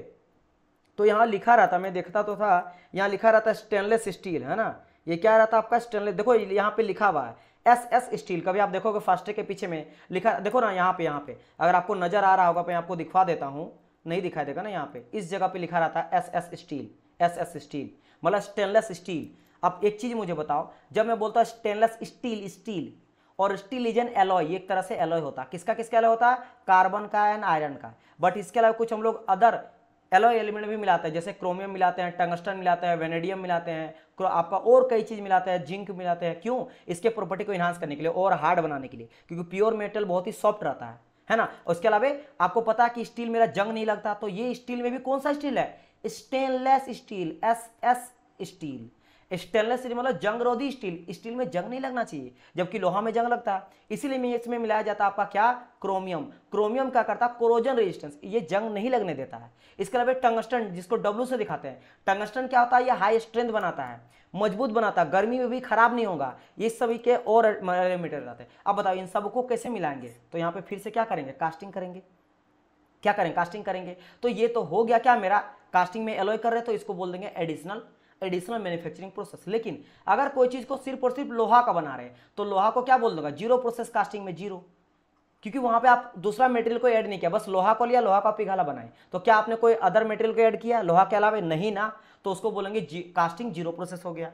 तो यहाँ लिखा रहता मैं देखता तो था यहाँ लिखा रहता स्टेनलेस स्टील है ना ये क्या रहता आपका स्टेनलेस देखो यहाँ पे लिखा हुआ है एस एस स्टील कभी आप देखोगे फास्टे के पीछे में लिखा देखो ना यहाँ पे यहाँ पे अगर आपको नजर आ रहा होगा तो मैं आपको दिखवा देता हूँ नहीं दिखाई देगा ना यहाँ पे इस जगह पे लिखा रहता है S S steel S S steel मतलब स्टेनलेस स्टील अब एक चीज़ मुझे बताओ जब मैं बोलता हूँ स्टेनलेस स्टील स्टील और स्टील इज एन एलॉय एक तरह से एलॉय होता है किसका किसका एलॉय होता है कार्बन का एंड आयरन का बट इसके अलावा कुछ हम लोग अदर एलॉय एलिमेंट भी मिलाते हैं जैसे क्रोमियम मिलाते हैं टंगस्टन मिलाते हैं वेनेडियम मिलाते हैं आपका और कई चीज़ मिलाता है जिंक मिलाते हैं क्यों इसके प्रॉपर्टी को इन्हांस करने के लिए और हार्ड बनाने के लिए क्योंकि प्योर मेटल बहुत ही सॉफ्ट रहता है है ना उसके अलावा आपको पता है कि स्टील मेरा जंग नहीं लगता तो ये स्टील में भी कौन सा स्टील है stainless steel S S steel stainless steel मतलब जंग रोधी स्टील स्टील में जंग नहीं लगना चाहिए जबकि लोहा में जंग लगता है इसीलिए इसमें मिलाया जाता है आपका क्या क्रोमियम क्रोमियम क्या करता है क्रोजन रेजिस्टेंस ये जंग नहीं लगने देता है इसके अलावा टंगस्टन जिसको डब्ल्यू से दिखाते हैं टंगस्टन क्या होता है ये हाई स्ट्रेंथ बनाता है मजबूत बनाता है गर्मी में भी खराब नहीं होगा ये सभी के और एलिमेटर रहते हैं अब बताओ इन सबको कैसे मिलाएंगे तो यहाँ पे फिर से क्या करेंगे कास्टिंग करेंगे क्या करेंगे कास्टिंग करेंगे तो ये तो हो गया क्या मेरा कास्टिंग में एलोय कर रहे तो इसको बोल देंगे एडिशनल एडिशनल मैन्युफैक्चरिंग प्रोसेस लेकिन अगर कोई चीज़ को सिर्फ और सिर्फ लोहा का बना रहे हैं तो लोहा को क्या बोल दोगा जीरो प्रोसेस कास्टिंग में जीरो क्योंकि वहां पे आप दूसरा मेटेरियल को ऐड नहीं किया बस लोहा को लिया लोहा का पिघाला बनाए तो क्या आपने कोई अदर मेटेरियल को ऐड किया लोहा के अलावा नहीं ना तो उसको बोलेंगे जी, कास्टिंग जीरो प्रोसेस हो गया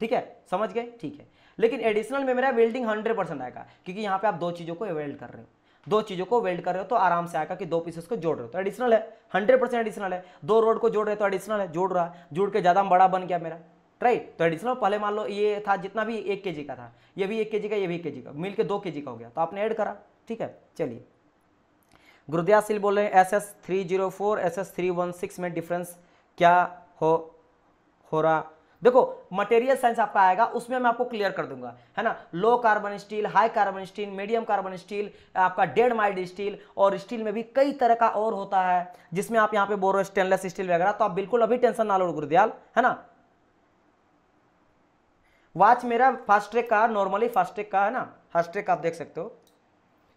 ठीक है समझ गए ठीक है लेकिन एडिशनल में मेरा वेल्डिंग हंड्रेड परसेंट आएगा क्योंकि यहां पर आप दो चीज़ों को वेल्ड कर रहे हो दो चीज़ों को वेल्ड कर रहे हो तो आराम से आएगा कि दो पीसेस को जोड़ रहे हो तो एडिशनल है हंड्रेड परसेंट एडिशनल है दो रोड को जोड़ रहे तो एडिशनल है जोड़ रहा है जुड़ के ज़्यादा बड़ा बन गया मेरा राइट तो एडिशनल पहले मान लो ये था जितना भी एक के का था ये भी एक के का ये भी एक के का मिल के दो के का हो गया तो आपने एड करा ठीक है चलिए गुरुद्यासिल बोल रहे हैं एस एस में डिफरेंस क्या हो हो रहा देखो मटेरियल साइंस आपका आएगा उसमें मैं आपको क्लियर कर दूंगा है ना low carbon steel high carbon steel medium carbon steel आपका डेड माइल्ड स्टील और स्टील में भी कई तरह का और होता है जिसमें आप यहाँ पे बोल रहे हो स्टेनलेस स्टील वगैरह तो आप बिल्कुल अभी टेंशन ना लो गुरुदयाल है ना वॉच मेरा फास्ट्रेक का नॉर्मली फास्ट्रैक का है ना फास्ट्रैक आप देख सकते हो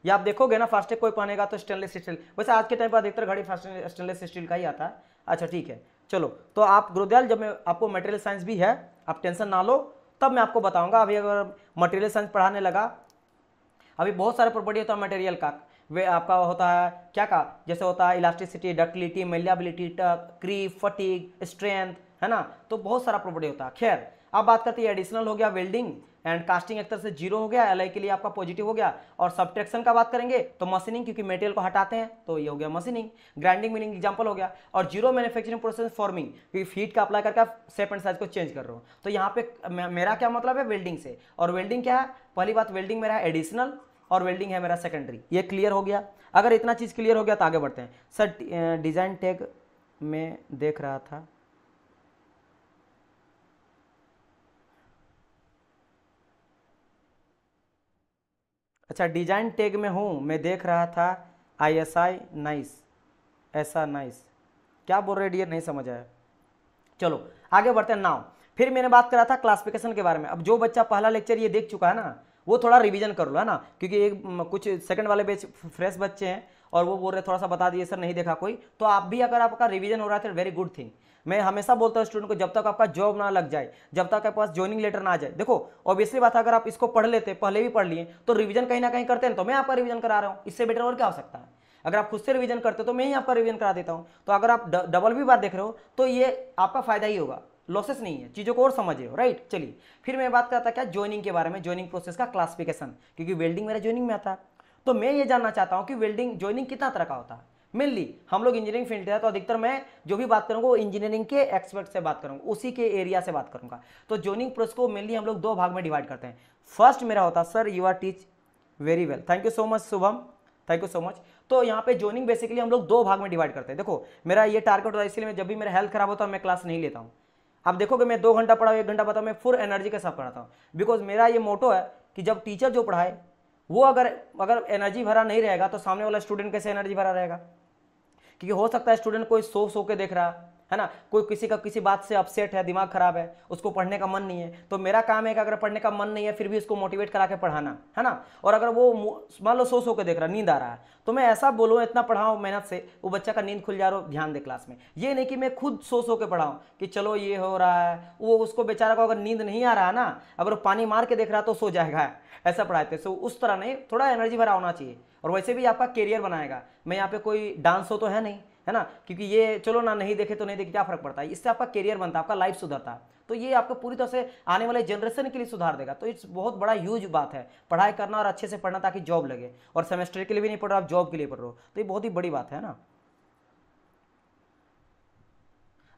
या आप देखोगे ना फास्ट्रैक कोई पहनेगा तो स्टेनलेस स्टील वैसे आज के टाइम पर अधिकतर घड़ी फास्ट स्टेनलेस स्टील का ही आता है अच्छा ठीक है चलो तो आप गुरुदयाल जब मैं आपको मटेरियल साइंस भी है आप टेंशन ना लो तब मैं आपको बताऊंगा अभी अगर मटेरियल साइंस पढ़ाने लगा अभी बहुत सारे प्रॉपर्टी होता है मटेरियल तो का वे आपका होता है क्या का जैसे होता है इलास्टिसिटी डक्टिलिटी मेलियाबिलिटी क्री फटीक स्ट्रेंथ है ना तो बहुत सारा प्रॉपर्टी होता है खैर अब बात करते हैं एडिशनल हो गया वेल्डिंग एंड कास्टिंग एक तरह से जीरो हो गया एल के लिए आपका पॉजिटिव हो गया और सब्ट्रैक्शन का बात करेंगे तो मशीनिंग क्योंकि मेटेरियल को हटाते हैं तो ये हो गया मशीनिंग ग्राइंडिंग मीनिंग एग्जाम्पल हो गया और जीरो मैन्युफैक्चरिंग प्रोसेस फॉर्मिंग क्योंकि फीट का अप्लाई करके आप एंड साइज को चेंज कर रहे हो तो यहाँ पे मेरा क्या मतलब है वेल्डिंग से और वेल्डिंग क्या है पहली बात वेल्डिंग मेरा एडिशनल और वेल्डिंग है मेरा सेकेंडरी ये क्लियर हो गया अगर इतना चीज़ क्लियर हो गया तो आगे बढ़ते हैं सर डिज़ाइन टैग में देख रहा था अच्छा डिजाइन टैग में हूँ मैं देख रहा था आई एस आई नाइस ऐसा नाइस क्या बोल रहे डियर नहीं समझ आया चलो आगे बढ़ते हैं नाव फिर मैंने बात करा था क्लासिफिकेशन के बारे में अब जो बच्चा पहला लेक्चर ये देख चुका है ना वो थोड़ा रिविजन कर लो है ना क्योंकि एक कुछ सेकंड वाले बेच फ्रेश बच्चे हैं और वो बोल रहे थोड़ा सा बता दिए सर नहीं देखा कोई तो आप भी अगर आपका रिविजन हो रहा है वेरी गुड थिंग मैं हमेशा बोलता हूँ स्टूडेंट को जब तक आपका जॉब ना लग जाए जब तक आपके पास ज्वाइनिंग लेटर ना आ जाए देखो ऑब्वियसली बात है अगर आप इसको पढ़ लेते पहले भी पढ़ लिए तो रिवीजन कहीं ना कहीं करते हैं तो मैं आपका रिवीजन करा रहा हूँ इससे बेटर और क्या हो सकता है अगर आप खुद से रिवीजन करते हो तो मैं ही आपका रिविजन करा देता हूँ तो अगर आप डबल भी बार देख रहे हो तो ये आपका फायदा ही होगा लॉसेस नहीं है चीज़ों को और समझे राइट चलिए फिर मैं बात करता क्या ज्वाइनिंग के बारे में ज्वाइनिंग प्रोसेस का क्लासिफिकेशन क्योंकि वेल्डिंग मेरा ज्वाइनिंग में आता है तो मैं ये जानना चाहता हूँ कि वेल्डिंग ज्वाइनिंग कितना तरह का होता है मेनली हम लोग इंजीनियरिंग फील्ड है तो अधिकतर मैं जो भी बात करूँगा वो इंजीनियरिंग के एक्सपर्ट से बात करूँगा उसी के एरिया से बात करूँगा तो ज्वाइनिंग प्रोसेस को मेनली हम लोग दो भाग में डिवाइड करते हैं फर्स्ट मेरा होता sir you are teach very well thank you so much Shubham thank you so much तो यहाँ पे ज्वाइनिंग बेसिकली हम लोग दो भाग में डिवाइड करते हैं देखो मेरा ये टारगेट होता है इसलिए मैं जब भी मेरा हेल्थ खराब होता है मैं क्लास नहीं लेता हूँ आप देखोगे मैं दो घंटा पढ़ाऊँ एक घंटा बताऊँ मैं फुल एनर्जी के साथ पढ़ाता हूँ बिकॉज मेरा ये मोटो है कि जब टीचर जो पढ़ाए वो अगर अगर एनर्जी भरा नहीं रहेगा तो सामने वाला स्टूडेंट कैसे एनर्जी भरा रहेगा क्योंकि हो सकता है स्टूडेंट कोई सो सो के देख रहा है ना कोई किसी का किसी बात से अपसेट है दिमाग खराब है उसको पढ़ने का मन नहीं है तो मेरा काम है कि अगर पढ़ने का मन नहीं है फिर भी उसको मोटिवेट करा के पढ़ाना है ना और अगर वो मान लो सो सो के देख रहा नींद आ रहा है तो मैं ऐसा बोलूँ इतना पढ़ाऊँ मेहनत से वो बच्चा का नींद खुल जा रहा हो ध्यान दे क्लास में ये नहीं कि मैं खुद सो सो के पढ़ाऊँ कि चलो ये हो रहा है वो उसको बेचारा को अगर नींद नहीं आ रहा है ना अगर वो पानी मार के देख रहा तो सो जाएगा ऐसा पढ़ाते सो तो उस तरह नहीं थोड़ा एनर्जी भरा होना चाहिए और वैसे भी आपका करियर बनाएगा मैं यहाँ पे कोई डांस हो तो है नहीं है ना क्योंकि ये चलो ना नहीं देखे तो नहीं देखे क्या फर्क पड़ता है इससे आपका करियर बनता है आपका लाइफ सुधरता है तो ये आपको पूरी तरह से आने वाले जनरेशन के लिए सुधार देगा तो इट्स बहुत बड़ा यूज बात है पढ़ाई करना और अच्छे से पढ़ना ताकि जॉब लगे और सेमेस्टर के लिए भी नहीं पढ़ रहे आप जॉब के लिए पढ़ रहे हो तो ये बहुत ही बड़ी बात है ना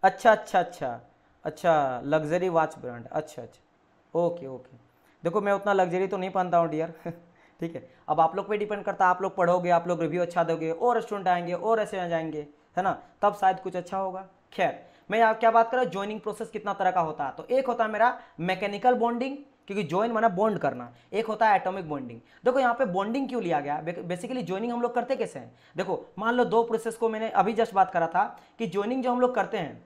अच्छा अच्छा अच्छा अच्छा लग्जरी वॉच ब्रांड अच्छा अच्छा ओके ओके देखो मैं उतना लग्जरी तो नहीं पहनता हूँ डियर *laughs* ठीक है अब आप लोग पे डिपेंड करता है आप लोग पढ़ोगे आप लोग रिव्यू अच्छा दोगे और स्टूडेंट आएंगे और ऐसे आ जाएंगे है ना तब शायद कुछ अच्छा होगा खैर मैं यहाँ क्या बात कर रहा हूँ ज्वाइनिंग प्रोसेस कितना तरह का होता है तो एक होता है मेरा मैकेनिकल बॉन्डिंग क्योंकि ज्वाइन माना बॉन्ड करना एक होता है एटॉमिक बॉन्डिंग देखो यहाँ पे बॉन्डिंग क्यों लिया गया बेसिकली ज्वाइनिंग हम लोग करते कैसे हैं देखो मान लो दो प्रोसेस को मैंने अभी जस्ट बात करा था कि ज्वाइनिंग जो हम लोग करते हैं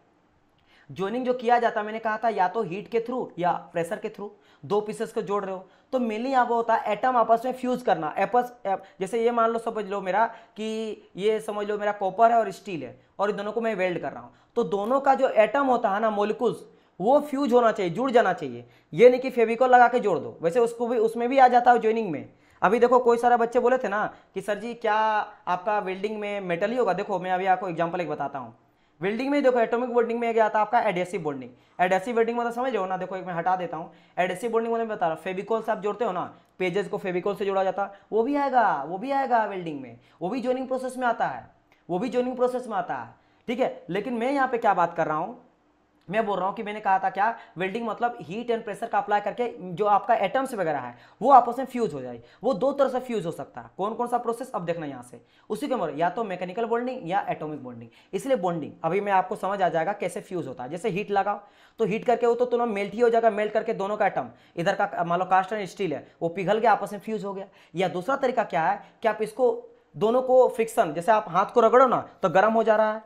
ज्वाइनिंग जो किया जाता है मैंने कहा था या तो हीट के थ्रू या प्रेशर के थ्रू दो पीसेस को जोड़ रहे हो तो मेनली यहाँ वो होता है एटम आपस में फ्यूज करना एपस एप, जैसे ये मान लो समझ लो मेरा कि ये समझ लो मेरा कॉपर है और स्टील है और इन दोनों को मैं वेल्ड कर रहा हूँ तो दोनों का जो एटम होता है ना मोलिकुल्स वो फ्यूज होना चाहिए जुड़ जाना चाहिए ये नहीं कि फेविकॉल लगा के जोड़ दो वैसे उसको भी उसमें भी आ जाता है ज्वाइनिंग में अभी देखो कोई सारा बच्चे बोले थे ना कि सर जी क्या आपका वेल्डिंग में मेटल ही होगा देखो मैं अभी आपको एग्जाम्पल एक बताता हूँ वेल्डिंग में देखो एटॉमिक बॉन्डिंग में क्या आता है आपका एडेसिव बोर्डिंग एडेसिव बॉन्डिंग मतलब समझ जाओ ना देखो एक मैं हटा देता हूँ एडेसिव बोर्डिंग मतलब बता रहा हूँ फेविकॉल से आप जोड़ते हो ना पेजेस को फेविकॉल से जोड़ा जाता है वो भी आएगा वो भी आएगा वेल्डिंग में वो भी ज्वाइनिंग प्रोसेस में आता है वो भी ज्वाइनिंग प्रोसेस में आता है ठीक है लेकिन मैं यहाँ पे क्या बात कर रहा हूँ मैं बोल रहा हूँ कि मैंने कहा था क्या वेल्डिंग मतलब हीट एंड प्रेशर का अप्लाई करके जो आपका एटम्स वगैरह है वो आपस में फ्यूज हो जाए वो दो तरह से फ्यूज हो सकता है कौन कौन सा प्रोसेस अब देखना यहाँ से उसी के मोर या तो मैकेनिकल बॉन्डिंग या एटॉमिक बॉन्डिंग इसलिए बॉन्डिंग अभी मैं आपको समझ आ जाएगा कैसे फ्यूज होता है जैसे हीट लगाओ तो हीट करके वो तो दोनों मेल्ट ही हो जाएगा मेल्ट करके दोनों का एटम इधर का मान लो कास्ट एंड स्टील है वो पिघल के आपस में फ्यूज हो गया या दूसरा तरीका क्या है कि आप इसको दोनों को फ्रिक्शन जैसे आप हाथ को रगड़ो ना तो गर्म हो जा रहा है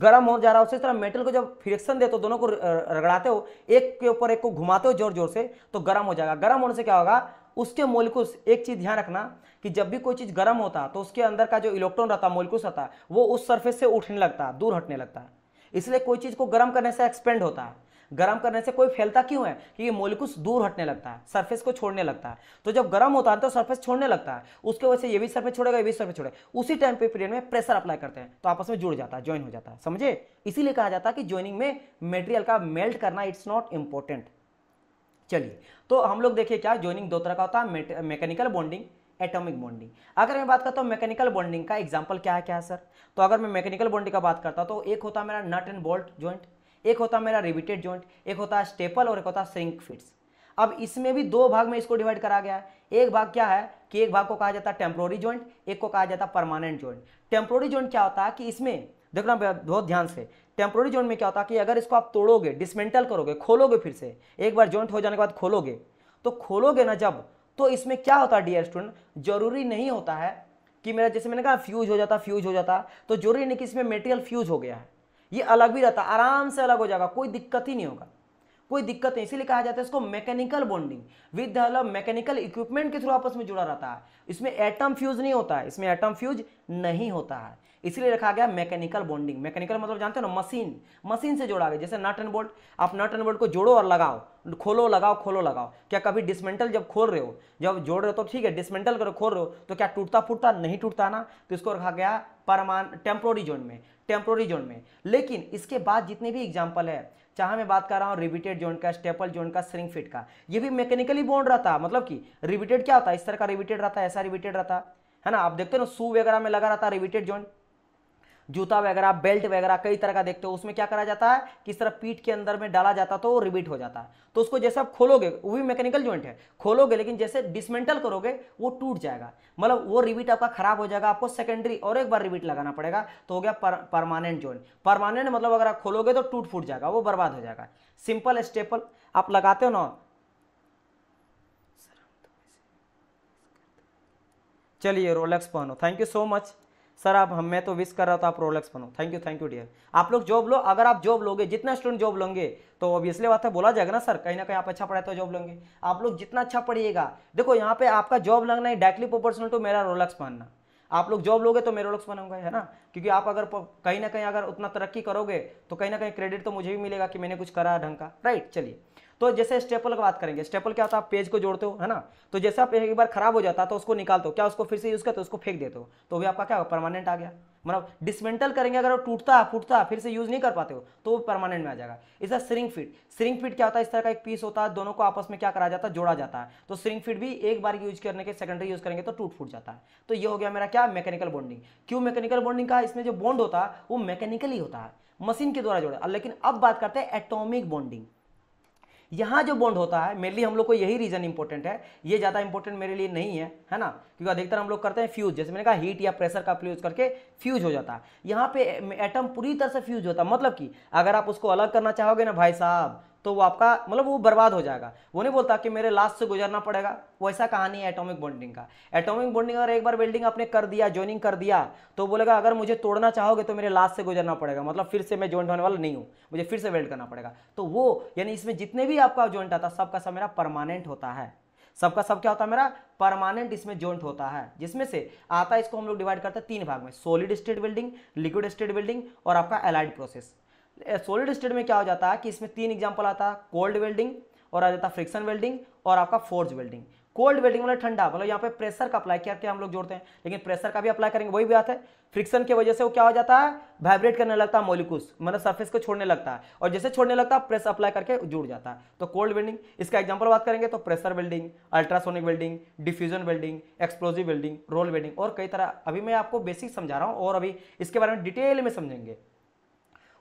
गर्म हो जा रहा है उसी तरह मेटल को जब फ्रिक्शन दे तो दोनों को रगड़ाते हो एक के ऊपर एक को घुमाते हो जोर जोर से तो गर्म हो जाएगा गर्म होने से क्या होगा उसके मोलिकुल्स एक चीज़ ध्यान रखना कि जब भी कोई चीज़ गर्म होता तो उसके अंदर का जो इलेक्ट्रॉन रहता है मोलिकुल्स रहता वो उस सर्फेस से उठने लगता है दूर हटने लगता है इसलिए कोई चीज़ को गर्म करने से एक्सपेंड होता है गर्म करने से कोई फैलता क्यों है कि ये मोलिकुल्स दूर हटने लगता है सर्फेस को छोड़ने लगता है तो जब गर्म होता है तो सर्फेस छोड़ने लगता है उसके वजह से ये भी सर्फेस छोड़ेगा ये भी सरफेस छोड़ेगा उसी टाइम पे पीरियड में प्रेशर अप्लाई करते हैं तो आपस में जुड़ जाता है ज्वाइन हो जाता है समझे इसीलिए कहा जाता है कि ज्वाइनिंग में मेटेरियल का मेल्ट करना इट्स नॉट इंपॉर्टेंट चलिए तो हम लोग देखिए क्या ज्वाइनिंग दो तरह का होता है मैकेनिकल बॉन्डिंग एटॉमिक बॉन्डिंग अगर मैं बात करता हूं मैकेनिकल बॉन्डिंग का एग्जाम्पल क्या है क्या है सर तो अगर मैं मैकेनिकल बॉन्डिंग का बात करता हूं तो एक होता है मेरा नट एंड बोल्ट ज्वाइंट एक होता मेरा रिविटेड जॉइंट एक होता है स्टेपल और एक होता है श्रिंक फिट्स अब इसमें भी दो भाग में इसको डिवाइड करा गया है एक भाग क्या है कि एक भाग को कहा जाता है टेम्प्रोरी जॉइंट एक को कहा जाता है परमानेंट जॉइंट टेम्प्रोरी जॉइंट क्या होता है कि इसमें देखना बहुत ध्यान से टेम्प्रोरी जॉइंट में क्या होता है कि अगर इसको आप तोड़ोगे डिसमेंटल करोगे खोलोगे फिर से एक बार जॉइंट हो जाने के बाद खोलोगे तो खोलोगे ना जब तो इसमें क्या होता है डियर स्टूडेंट जरूरी नहीं होता है कि मेरा जैसे मैंने कहा फ्यूज हो जाता फ्यूज हो जाता तो जरूरी नहीं कि इसमें मेटेरियल फ्यूज हो गया है ये अलग भी रहता आराम से अलग हो जाएगा कोई दिक्कत ही नहीं होगा कोई दिक्कत नहीं इसीलिए कहा जाता है इसको mechanical bonding with mechanical equipment के थ्रू आपस में जुड़ा रहता है इसमें एटम फ्यूज नहीं होता है इसमें एटम फ्यूज नहीं होता है इसलिए रखा गया मैकेनिकल बॉन्डिंग मैकेनिकल मतलब जानते हो ना मशीन मशीन से जोड़ा गया जैसे नट एंड बोल्ट आप नट एंड बोल्ट को जोड़ो और लगाओ खोलो लगाओ खोलो लगाओ क्या कभी डिसमेंटल जब खोल रहे हो जब जोड़ रहे हो तो ठीक है डिसमेंटल करो खोल रहे हो तो क्या टूटता फूटता नहीं टूटता ना तो इसको रखा गया परमान टेम्प्रोरी जोन में टेम्प्रोरी जोन में लेकिन इसके बाद जितने भी एग्जाम्पल है चाहे मैं बात कर रहा हूँ रिबिटेड जोन का स्टेपल जोन का स्ट्रिंग फिट का ये भी मैकेनिकली बोन रहता है मतलब कि रिबिटेड क्या होता है इस तरह का रिबिटेड रहता है ऐसा रिबिटेड रहता है ना आप देखते हो ना सू वगैरह में लगा रहता है रिबिटेड जोन जूता वगैरह बेल्ट वगैरह कई तरह का देखते हो उसमें क्या करा जाता है किस तरह पीठ के अंदर में डाला जाता तो वो रिबीट हो जाता है तो उसको जैसे आप खोलोगे वो भी मैकेनिकल ज्वाइंट है खोलोगे लेकिन जैसे डिसमेंटल करोगे वो टूट जाएगा मतलब वो रिबीट आपका खराब हो जाएगा आपको सेकेंडरी और एक बार रिबीट लगाना पड़ेगा तो हो गया परमानेंट ज्वाइंट परमानेंट मतलब अगर आप खोलोगे तो टूट फूट जाएगा वो बर्बाद हो जाएगा सिंपल स्टेपल आप लगाते हो ना चलिए रोलेक्स पहनो thank you so much sir आप हम मैं तो विश कर रहा था आप रोलेक्स बनो thank you thank you dear आप लोग जॉब लो अगर आप जॉब लोगे जितना स्टूडेंट जॉब लेंगे तो ऑब्वियसली बात है बोला जाएगा ना सर कहीं ना कहीं आप अच्छा पढ़ाए तो जॉब लेंगे आप लोग जितना अच्छा पढ़िएगा देखो यहाँ पे आपका जॉब लगना है डायरेक्टली प्रोपोर्शनल टू मेरा रोलेक्स बनना आप लोग जॉब लोगे तो मेरे लोग बनूंगा है ना क्योंकि आप अगर कहीं ना कहीं अगर उतना तरक्की करोगे तो कहीं ना कहीं क्रेडिट तो मुझे भी मिलेगा कि मैंने कुछ करा ढंग का राइट चलिए तो जैसे स्टेपल की बात करेंगे स्टेपल क्या होता है आप पेज को जोड़ते हो है ना तो जैसे आप एक बार खराब हो जाता है तो उसको निकालते हो क्या उसको फिर से यूज़ करते हो उसको फेंक देते हो तो भी आपका क्या परमानेंट आ गया मतलब डिसमेंटल करेंगे अगर वो टूटता है फूटता फिर से यूज़ नहीं कर पाते हो तो वो परमानेंट में आ जाएगा इस स्रिंग फिट स्रिंग फिट क्या होता है इस तरह का एक पीस होता है दोनों को आपस में क्या करा जाता है जोड़ा जाता है तो स्रिंग फिट भी एक बार यूज करने के सेकेंडरी यूज करेंगे तो टूट फूट जाता है तो ये हो गया मेरा क्या मैकेनिकल बॉन्डिंग क्यों मैकेनिकल बॉन्डिंग का इसमें जो बॉन्ड होता है वो मैकेनिकली होता है मशीन के द्वारा जोड़ा लेकिन अब बात करते हैं एटोमिक बॉन्डिंग यहाँ जो बॉन्ड होता है मेनली हम लोग को यही रीजन इंपॉर्टेंट है ये ज़्यादा इंपॉर्टेंट मेरे लिए नहीं है है ना क्योंकि अधिकतर हम लोग करते हैं फ्यूज जैसे मैंने कहा हीट या प्रेशर का प्रयोग करके फ्यूज हो जाता है यहाँ पे एटम पूरी तरह से फ्यूज होता है मतलब कि अगर आप उसको अलग करना चाहोगे ना भाई साहब तो वो आपका मतलब वो बर्बाद हो जाएगा वो नहीं बोलता कि मेरे लास्ट से गुजरना पड़ेगा वैसा कहानी है एटॉमिक बॉन्डिंग का एटॉमिक बॉन्डिंग अगर एक बार वेल्डिंग आपने कर दिया ज्वाइनिंग कर दिया तो बोलेगा अगर मुझे तोड़ना चाहोगे तो मेरे लास्ट से गुजरना पड़ेगा मतलब फिर से मैं ज्वाइंट होने वाला नहीं हूँ मुझे फिर से वेल्ड करना पड़ेगा तो वो यानी इसमें जितने भी आपका ज्वाइंट आता है सबका सब मेरा परमानेंट होता है सबका सब क्या होता है मेरा परमानेंट इसमें जॉइंट होता है जिसमें से आता है इसको हम लोग डिवाइड करते हैं तीन भाग में solid state building liquid state building और आपका एलाइड प्रोसेस सॉलिड स्टेट में क्या हो जाता है कि इसमें तीन एग्जाम्पल आता है कोल्ड वेल्डिंग और आ जाता है फ्रिक्शन वेल्डिंग और आपका फोर्ज वेल्डिंग कोल्ड वेल्डिंग मतलब ठंडा मतलब यहाँ पे प्रेशर का अप्लाई करके हम लोग जोड़ते हैं लेकिन प्रेशर का भी अप्लाई करेंगे वही बात है फ्रिक्शन की वजह से वो क्या हो जाता है वाइब्रेट करने लगता है मोलिकुस मतलब सरफेस को छोड़ने लगता है और जैसे छोड़ने लगता है प्रेस अप्लाई करके जुड़ जाता है तो कोल्ड वेल्डिंग इसका एग्जाम्पल बात करेंगे तो pressure welding ultrasonic welding diffusion welding explosive welding roll welding और कई तरह अभी मैं आपको बेसिक समझा रहा हूँ और अभी इसके बारे में डिटेल में समझेंगे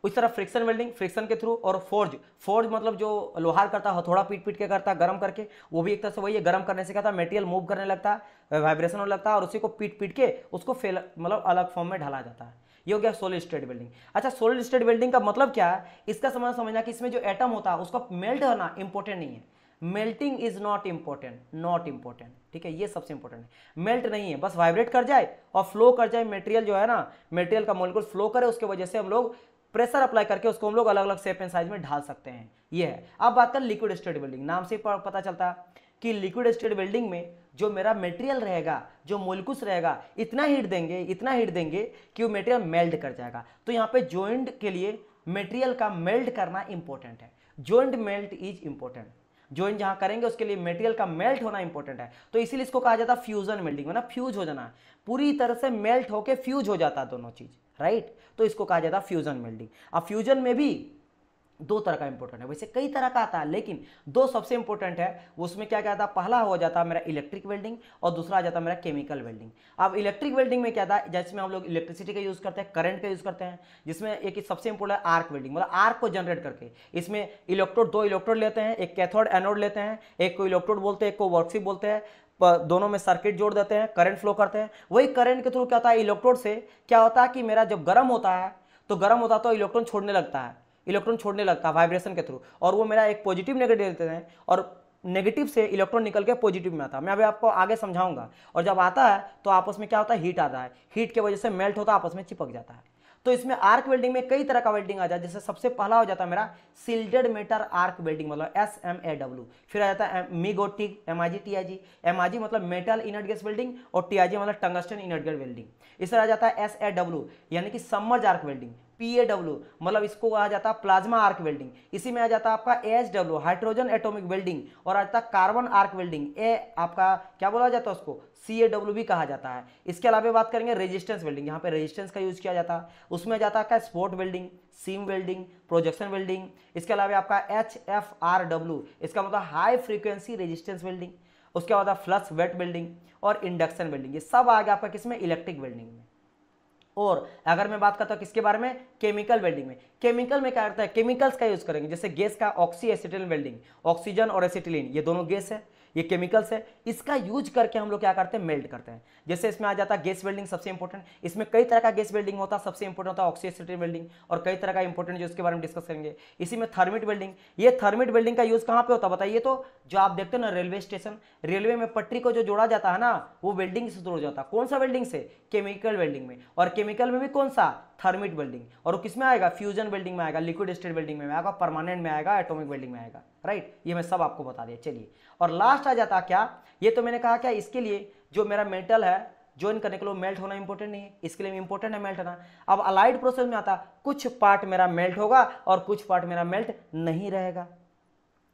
उस तरह फ्रिक्शन वेल्डिंग फ्रिक्शन के थ्रू और फोर्ज फोर्ज मतलब जो लोहार करता है हथौड़ा पीट पीट के करता है गर्म करके वो भी एक तरह से वही है गर्म करने से कहता मेटेरियल मूव करने लगता है वाइब्रेशन होने लगता है और उसी को पीट पीट के उसको फेल मतलब अलग फॉर्म में ढाला जाता है ये हो गया सोलिड स्टेट वेल्डिंग अच्छा सोलिड स्टेट वेल्डिंग का मतलब क्या है इसका समझ समझना कि इसमें जो एटम होता है उसका मेल्ट होना इंपॉर्टेंट नहीं है melting is not important not important ठीक है ये सबसे इंपॉर्टेंट है मेल्ट नहीं है बस वाइब्रेट कर जाए और फ्लो कर जाए मेटेरियल जो है ना मेटेरियल का मोलिकुल फ्लो करे उसके वजह से हम लोग प्रेशर अप्लाई करके उसको हम लोग अलग अलग शेप एंड साइज में ढाल सकते हैं ये है अब बात कर लिक्विड स्टेट बिल्डिंग नाम से पता चलता है कि लिक्विड स्टेट बिल्डिंग में जो मेरा मटेरियल रहेगा जो मोलकुस रहेगा इतना हीट देंगे इतना हीट देंगे कि वो मटेरियल मेल्ट कर जाएगा तो यहाँ पे जॉइंट के लिए मटेरियल का मेल्ट करना इंपॉर्टेंट है joint melt is important joint जहाँ करेंगे उसके लिए मटेरियल का मेल्ट होना इंपॉर्टेंट है तो इसीलिए इसको कहा जाता है फ्यूजन मेल्टिंग मतलब फ्यूज हो जाना पूरी तरह से मेल्ट होकर फ्यूज हो जाता है दोनों चीज़ राइट तो इसको कहा जाता है फ्यूजन मेल्डिंग अब फ्यूजन में भी दो तरह का इंपॉर्टेंट है वैसे कई तरह का आता है लेकिन दो सबसे इंपॉर्टेंट है उसमें क्या क्या आता पहला हो जाता है मेरा इलेक्ट्रिक वेल्डिंग और दूसरा आ जाता है मेरा केमिकल वेल्डिंग अब इलेक्ट्रिक वेल्डिंग में क्या था जिसमें हम लोग इलेक्ट्रिसिटी का यूज करते हैं करंट का यूज करते हैं जिसमें एक सबसे इंपॉर्टेंट आर्क वेल्डिंग मतलब आर्क को जनरेट करके इसमें इलेक्ट्रोड दो इलेक्ट्रोड लेते हैं एक कैथोड एनोड लेते हैं एक को इलेक्ट्रोड बोलते हैं एक को वर्कशिप बोलते हैं दोनों में सर्किट जोड़ देते हैं करंट फ्लो करते हैं वही करंट के थ्रू क्या होता है इलेक्ट्रोड से क्या होता है कि मेरा जब गर्म होता है तो गर्म होता है तो इलेक्ट्रॉन छोड़ने लगता है इलेक्ट्रॉन छोड़ने लगता है वाइब्रेशन के थ्रू और वो मेरा एक पॉजिटिव नेगेटिव देते हैं और नेगेटिव से इलेक्ट्रॉन निकल के पॉजिटिव में आता है मैं अभी आपको आगे समझाऊंगा और जब आता है तो आपस में क्या होता है हीट आता है हीट की वजह से मेल्ट होता है आपस में चिपक जाता है तो इसमें आर्क वेल्डिंग में कई तरह का वेल्डिंग आ जाता है जैसे सबसे पहला हो जाता है मेरा सिल्डेड मेटर आर्क वेल्डिंग मतलब एस एम ए डब्ल्यू फिर आ जाता है मीगोटिक M I G T I G M I G मतलब मेटल इनर्ट गैस वेल्डिंग और टी आई जी मतलब टंगस्टन इनर्ट गैस वेल्डिंग इस तरह आ जाता है एस ए डब्ल्यू यानी कि सम्मर्ज आर्क वेल्डिंग पीएडब्ल्यू मतलब इसको आ जाता है प्लाज्मा आर्क वेल्डिंग इसी में आ जाता है आपका H W hydrogen atomic welding और आ जाता है कार्बन आर्क वेल्डिंग ए आपका क्या बोला जाता है उसको सी ए डब्ल्यू भी कहा जाता है इसके अलावा बात करेंगे रेजिस्टेंस वेल्डिंग यहाँ पे रेजिस्टेंस का यूज किया जाता है उसमें आ जाता है आपका spot welding seam welding projection welding इसके अलावा आपका एच एफ आर डब्ल्यू इसका मतलब हाई फ्रीक्वेंसी रेजिस्टेंस वेल्डिंग उसके बाद फ्लक्स वेट वेल्डिंग और इंडक्शन वेल्डिंग ये सब आ गया आपका किसमें इलेक्ट्रिक वेल्डिंग में और अगर मैं बात करता हूँ किसके बारे में केमिकल वेल्डिंग में केमिकल में क्या करता है केमिकल्स का यूज करेंगे जैसे गैस का ऑक्सी एसिटिलिन वेल्डिंग ऑक्सीजन और एसिटिलिन ये दोनों गैस है ये केमिकल्स है इसका यूज करके हम लोग क्या करते हैं मेल्ट करते हैं जैसे इसमें आ जाता है गैस वेल्डिंग सबसे इंपॉर्टेंट इसमें कई तरह का गैस वेल्डिंग होता है सबसे इंपॉर्टेंट होता है ऑक्सीडेटिव वेल्डिंग और कई तरह का इंपॉर्टेंट जो इसके बारे में डिस्कस करेंगे इसी में थर्मिट वेल्डिंग ये थर्मिट वेल्डिंग का यूज कहाँ पे होता है बताइए तो जो आप देखते हो ना रेलवे स्टेशन रेलवे में पटरी को जो जोड़ा जाता है ना वो वेल्डिंग से जोड़ जाता है कौन सा वेल्डिंग से केमिकल वेल्डिंग में और केमिकल में भी कौन सा थर्मिट वेल्डिंग और वो किस में आएगा फ्यूजन वेल्डिंग में आएगा लिक्विड स्टेट वेल्डिंग में आएगा परमानेंट में आएगा एटोमिक वेल्डिंग में आएगा राइट ये मैं सब आपको बता दिया चलिए और लास्ट आ जाता क्या ये तो मैंने कहा क्या इसके लिए जो मेरा मेटल है ज्वाइन करने के लिए मेल्ट होना इंपॉर्टेंट नहीं है इसके लिए इंपॉर्टेंट है मेल्ट होना अब अलाइड प्रोसेस में आता कुछ पार्ट मेरा मेल्ट होगा और कुछ पार्ट मेरा मेल्ट नहीं रहेगा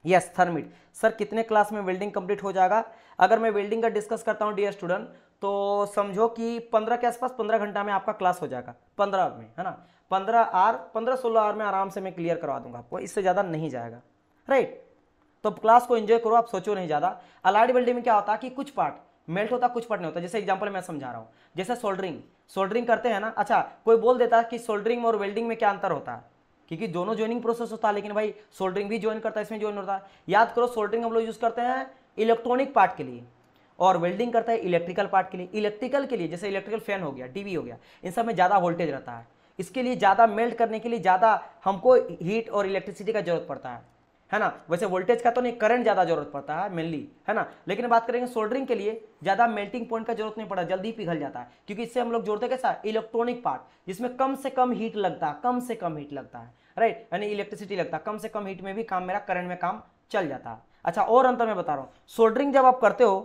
यस थर्मिट सर कितने क्लास में वेल्डिंग कंप्लीट हो जाएगा अगर मैं वेल्डिंग का डिस्कस करता हूँ डियर स्टूडेंट तो समझो कि पंद्रह के आसपास पंद्रह घंटा में आपका क्लास हो जाएगा पंद्रह आवर में है ना पंद्रह आर पंद्रह सोलह आवर में आराम से मैं क्लियर करवा दूंगा आपको इससे ज़्यादा नहीं जाएगा राइट right? तो क्लास को एंजॉय करो आप सोचो नहीं ज़्यादा अलाइड वेल्डिंग में क्या होता है कि कुछ पार्ट मेल्ट होता कुछ पार्ट नहीं होता जैसे एग्जाम्पल मैं समझा रहा हूँ जैसे सोल्डरिंग सोल्डरिंग करते हैं ना अच्छा कोई बोल देता है कि सोल्डरिंग और वेल्डिंग में क्या अंतर होता है क्योंकि दोनों ज्वाइनिंग प्रोसेस होता है लेकिन भाई सोल्डरिंग भी ज्वाइन करता है इसमें ज्वाइन होता है याद करो सोल्डरिंग हम लोग यूज़ करते हैं इलेक्ट्रॉनिक पार्ट के लिए और वेल्डिंग करता है इलेक्ट्रिकल पार्ट के लिए इलेक्ट्रिकल के लिए जैसे इलेक्ट्रिकल फैन हो गया टीवी हो गया इन सब में ज़्यादा वोल्टेज रहता है इसके लिए ज़्यादा मेल्ट करने के लिए ज़्यादा हमको हीट और इलेक्ट्रिसिटी का जरूरत पड़ता है है ना वैसे वोल्टेज का तो नहीं करंट ज़्यादा जरूरत पड़ता है मेनली है ना लेकिन बात करेंगे सोल्डरिंग के लिए ज़्यादा मेल्टिंग पॉइंट का जरूरत नहीं पड़ता जल्दी पिघल जाता है क्योंकि इससे हम लोग जोड़ते कैसा इलेक्ट्रॉनिक पार्ट जिसमें कम से कम हीट लगता है कम से कम हीट लगता है राइट यानी इलेक्ट्रिसिटी लगता है कम से कम हीट में भी काम मेरा करंट में काम चल जाता है अच्छा और अंतर में बता रहा हूँ सोल्डरिंग जब आप करते हो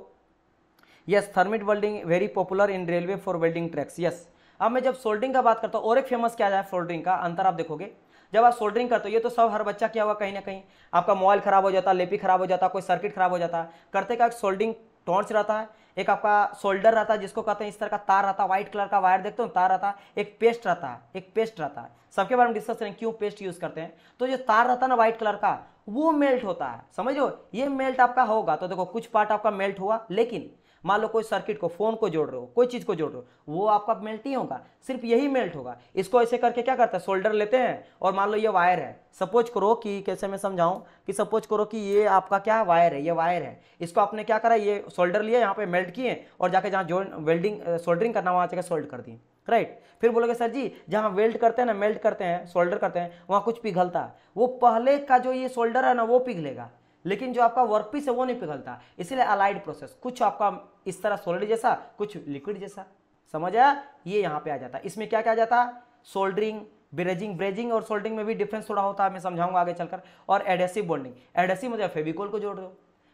yes thermit welding very popular in railway for welding tracks yes अब मैं जब सोल्डरिंग का बात करता हूँ और एक फेमस क्या जाए सोल्डरिंग का अंतर आप देखोगे जब आप सोल्डरिंग करते हो ये तो सब हर बच्चा क्या हुआ कहीं ना कहीं आपका मोबाइल खराब हो जाता लेपी खराब हो जाता कोई सर्किट खराब हो जाता करते का एक सोल्डिंग टॉर्च रहता है एक आपका सोल्डर रहता है जिसको कहते हैं इस तरह का तार रहता है व्हाइट कलर का वायर देखते हो तार रहता है एक पेस्ट रहता है एक पेस्ट रहता है सबके बारे में डिस्कस करें क्यों पेस्ट यूज़ करते हैं तो जो तार रहता है ना व्हाइट कलर का वो मेल्ट होता है समझो ये मेल्ट आपका होगा तो देखो कुछ पार्ट आपका मेल्ट हुआ लेकिन मान लो कोई सर्किट को फोन को जोड़ रहे हो कोई चीज़ को जोड़ रहे हो वो आपका मेल्ट ही होगा सिर्फ यही मेल्ट होगा इसको ऐसे करके क्या करता है सोल्डर लेते हैं और मान लो ये वायर है सपोज करो कि कैसे मैं समझाऊँ कि सपोज करो कि ये आपका क्या वायर है ये वायर है इसको आपने क्या करा ये सोल्डर लिया यहाँ पे मेल्ट किए और जाके जहाँ जो वेल्डिंग सोल्डरिंग करना वहाँ जाकर सोल्ड कर दी राइट right. फिर बोलोगे सर जी जहाँ वेल्ड करते हैं ना मेल्ट करते हैं सोल्डर करते हैं वहाँ कुछ पिघलता है वो पहले का जो ये सोल्डर है ना वो पिघलेगा लेकिन जो आपका वर्क पीस है वो नहीं पिघलता इसलिए अलाइड प्रोसेस कुछ आपका इस तरह सोलिड जैसा कुछ लिक्विड जैसा समझ आया ये यहाँ पे आ जाता है इसमें क्या क्या जाता है सोल्डरिंग ब्रेजिंग ब्रेजिंग और सोल्डरिंग में भी डिफरेंस थोड़ा होता है मैं समझाऊंगा आगे चलकर और एडेसिव बॉन्डिंग एडेसिव मतलब फेविकोल को जोड़ दो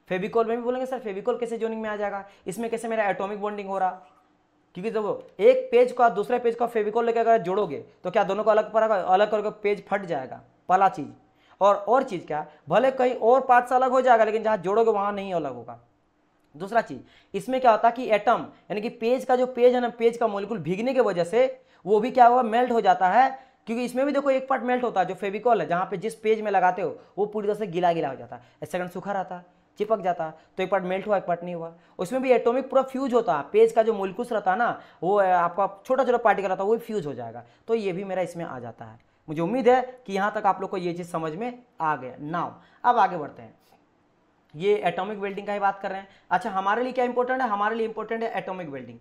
फेविकोल में भी बोलेंगे सर फेविकोल कैसे जोनिंग में आ जाएगा इसमें कैसे मेरा एटोमिक बॉन्डिंग हो रहा क्योंकि जब तो एक पेज का दूसरे पेज का फेविकोल लेकर अगर जोड़ोगे तो क्या दोनों को अलग पर अलग करके पेज फट जाएगा पहला चीज़ और और चीज़ क्या भले कहीं और पार्ट से अलग हो जाएगा लेकिन जहां जोड़ोगे वहां नहीं अलग होगा दूसरा चीज़ इसमें क्या होता है कि एटम यानी कि पेज का जो पेज है ना पेज का मोलिकुल भीगने की वजह से वो भी क्या हुआ मेल्ट हो जाता है क्योंकि इसमें भी देखो एक पार्ट मेल्ट होता है जो फेविकॉल है जहां पे जिस पेज में लगाते हो वो पूरी तरह से गिला गिला हो जाता है सेकंड सूखा रहता है चिपक जाता है तो एक पार्ट मेल्ट हुआ एक पार्ट नहीं हुआ उसमें भी एटॉमिक पूरा फ्यूज होता है पेज का जो मोलकुस रहता है ना वो आपका छोटा छोटा पार्टिकल रहता है वो फ्यूज हो जाएगा तो ये भी मेरा इसमें आ जाता है मुझे उम्मीद है कि यहाँ तक आप लोग को ये चीज़ समझ में आ गया नाउ अब आगे बढ़ते हैं ये एटॉमिक वेल्डिंग का ही बात कर रहे हैं अच्छा हमारे लिए क्या इंपॉर्टेंट है हमारे लिए इंपॉर्टेंट है एटॉमिक वेल्डिंग